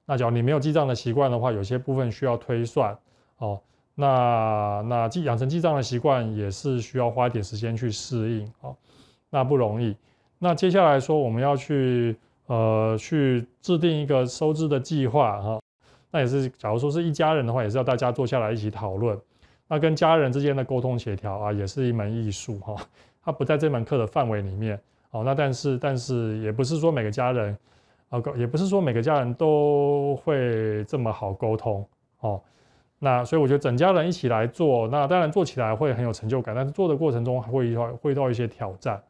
那假如你没有记账的习惯的话，有些部分需要推算哦。那那记养成记账的习惯也是需要花一点时间去适应哦，那不容易。那接下来说我们要去。呃，去制定一个收支的计划哈，那也是，假如说是一家人的话，也是要大家坐下来一起讨论。那跟家人之间的沟通协调啊，也是一门艺术哈。它不在这门课的范围里面哦。那但是，但是也不是说每个家人啊，也不是说每个家人都会这么好沟通哦。那所以我觉得整家人一起来做，那当然做起来会很有成就感，但是做的过程中会遇到会遇到一些挑战。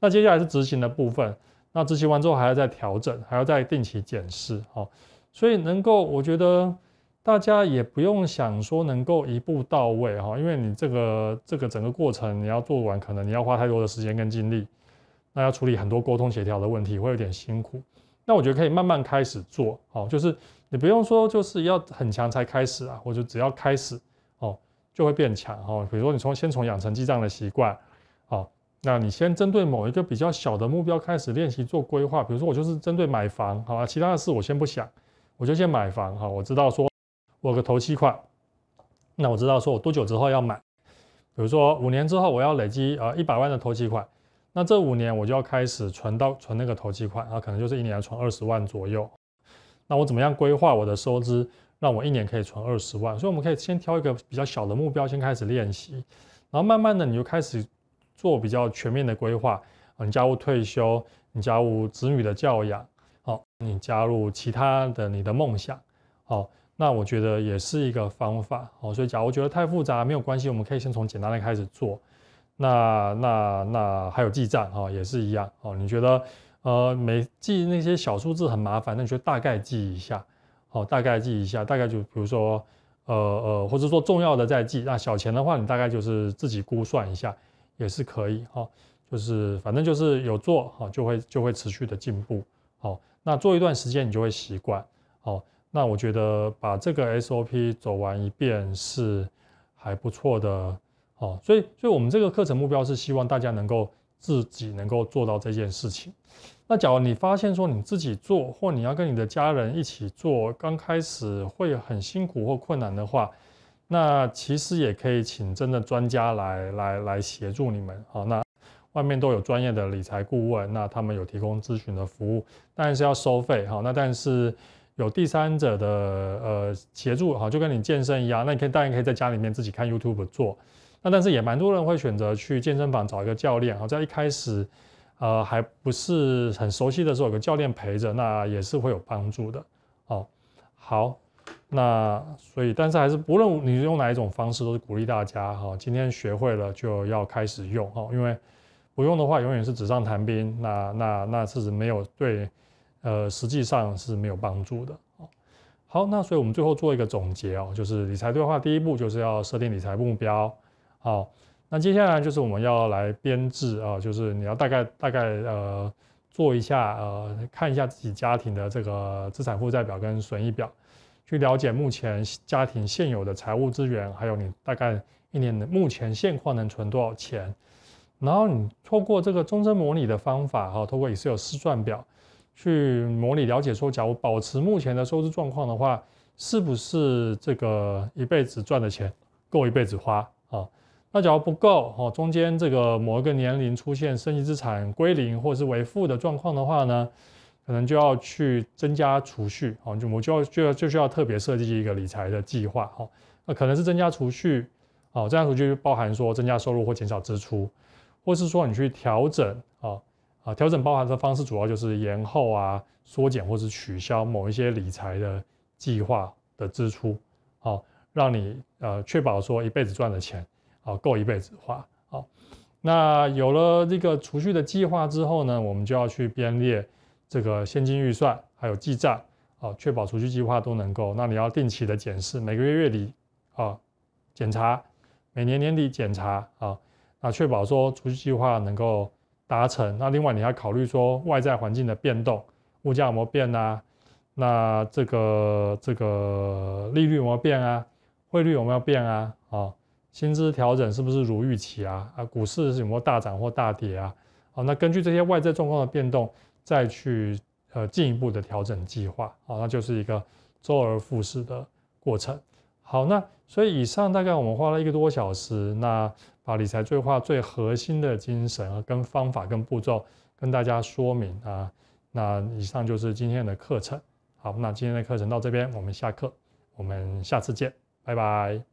那接下来是执行的部分。那执行完之后还要再调整，还要再定期检视，哦，所以能够，我觉得大家也不用想说能够一步到位哈，因为你这个这个整个过程你要做完，可能你要花太多的时间跟精力，那要处理很多沟通协调的问题，会有点辛苦。那我觉得可以慢慢开始做，好，就是你不用说就是要很强才开始啊，我就只要开始哦，就会变强哦，比如说你从先从养成记账的习惯。那你先针对某一个比较小的目标开始练习做规划，比如说我就是针对买房，好吧，其他的事我先不想，我就先买房，好，我知道说我个头期款，那我知道说我多久之后要买，比如说五年之后我要累积呃一百万的头期款，那这五年我就要开始存到存那个头期款，啊，可能就是一年要存二十万左右，那我怎么样规划我的收支，让我一年可以存二十万？所以我们可以先挑一个比较小的目标先开始练习，然后慢慢的你就开始。做比较全面的规划，啊，你加入退休，你加入子女的教养，好，你加入其他的你的梦想，好，那我觉得也是一个方法，好，所以假如觉得太复杂没有关系，我们可以先从简单的开始做，那那那还有记账，哈，也是一样，哦，你觉得，呃，每记那些小数字很麻烦，那你就大概记一下，哦，大概记一下，大概就比如说，呃呃，或者说重要的再记，那小钱的话，你大概就是自己估算一下。也是可以哈，就是反正就是有做哈，就会就会持续的进步哦。那做一段时间你就会习惯哦。那我觉得把这个 SOP 走完一遍是还不错的哦。所以，所以我们这个课程目标是希望大家能够自己能够做到这件事情。那假如你发现说你自己做或你要跟你的家人一起做，刚开始会很辛苦或困难的话。那其实也可以请真的专家来来来协助你们，好，那外面都有专业的理财顾问，那他们有提供咨询的服务，但是要收费，好，那但是有第三者的呃协助，好，就跟你健身一样，那你可以当然可以在家里面自己看 YouTube 做，那但是也蛮多人会选择去健身房找一个教练，好，在一开始呃还不是很熟悉的时候，有个教练陪着，那也是会有帮助的，哦，好。那所以，但是还是不论你用哪一种方式，都是鼓励大家哈，今天学会了就要开始用哈，因为不用的话，永远是纸上谈兵。那那那是没有对，呃，实际上是没有帮助的。哦、好，那所以我们最后做一个总结哦，就是理财对话第一步就是要设定理财目标。好，那接下来就是我们要来编制啊，就是你要大概大概呃做一下呃看一下自己家庭的这个资产负债表跟损益表。去了解目前家庭现有的财务资源，还有你大概一年的目前现况能存多少钱，然后你透过这个终身模拟的方法哈，透过也是有试算表去模拟了解说，假如保持目前的收支状况的话，是不是这个一辈子赚的钱够一辈子花啊？那假如不够哈，中间这个某一个年龄出现生家资产归零或是为负的状况的话呢？可能就要去增加储蓄，哦，就我就要就要就需要特别设计一个理财的计划，哦，那可能是增加储蓄，哦，增加储蓄包含说增加收入或减少支出，或是说你去调整，啊啊，调整包含的方式主要就是延后啊，缩减或是取消某一些理财的计划的支出，哦，让你呃确保说一辈子赚的钱，哦够一辈子花，哦，那有了这个储蓄的计划之后呢，我们就要去编列。这个现金预算还有记账啊，确保储蓄计划都能够。那你要定期的检视，每个月月底啊检查，每年年底检查啊，那确保说储蓄计划能够达成。那另外你要考虑说外在环境的变动，物价有没变啊？那这个这个利率有没变啊？汇率有没有变啊？啊，薪资调整是不是如预期啊？啊，股市是有没有大涨或大跌啊？好，那根据这些外在状况的变动。再去呃进一步的调整计划啊，那就是一个周而复始的过程。好，那所以以上大概我们花了一个多小时，那把理财规划最核心的精神跟方法跟步骤跟大家说明啊。那以上就是今天的课程。好，那今天的课程到这边，我们下课，我们下次见，拜拜。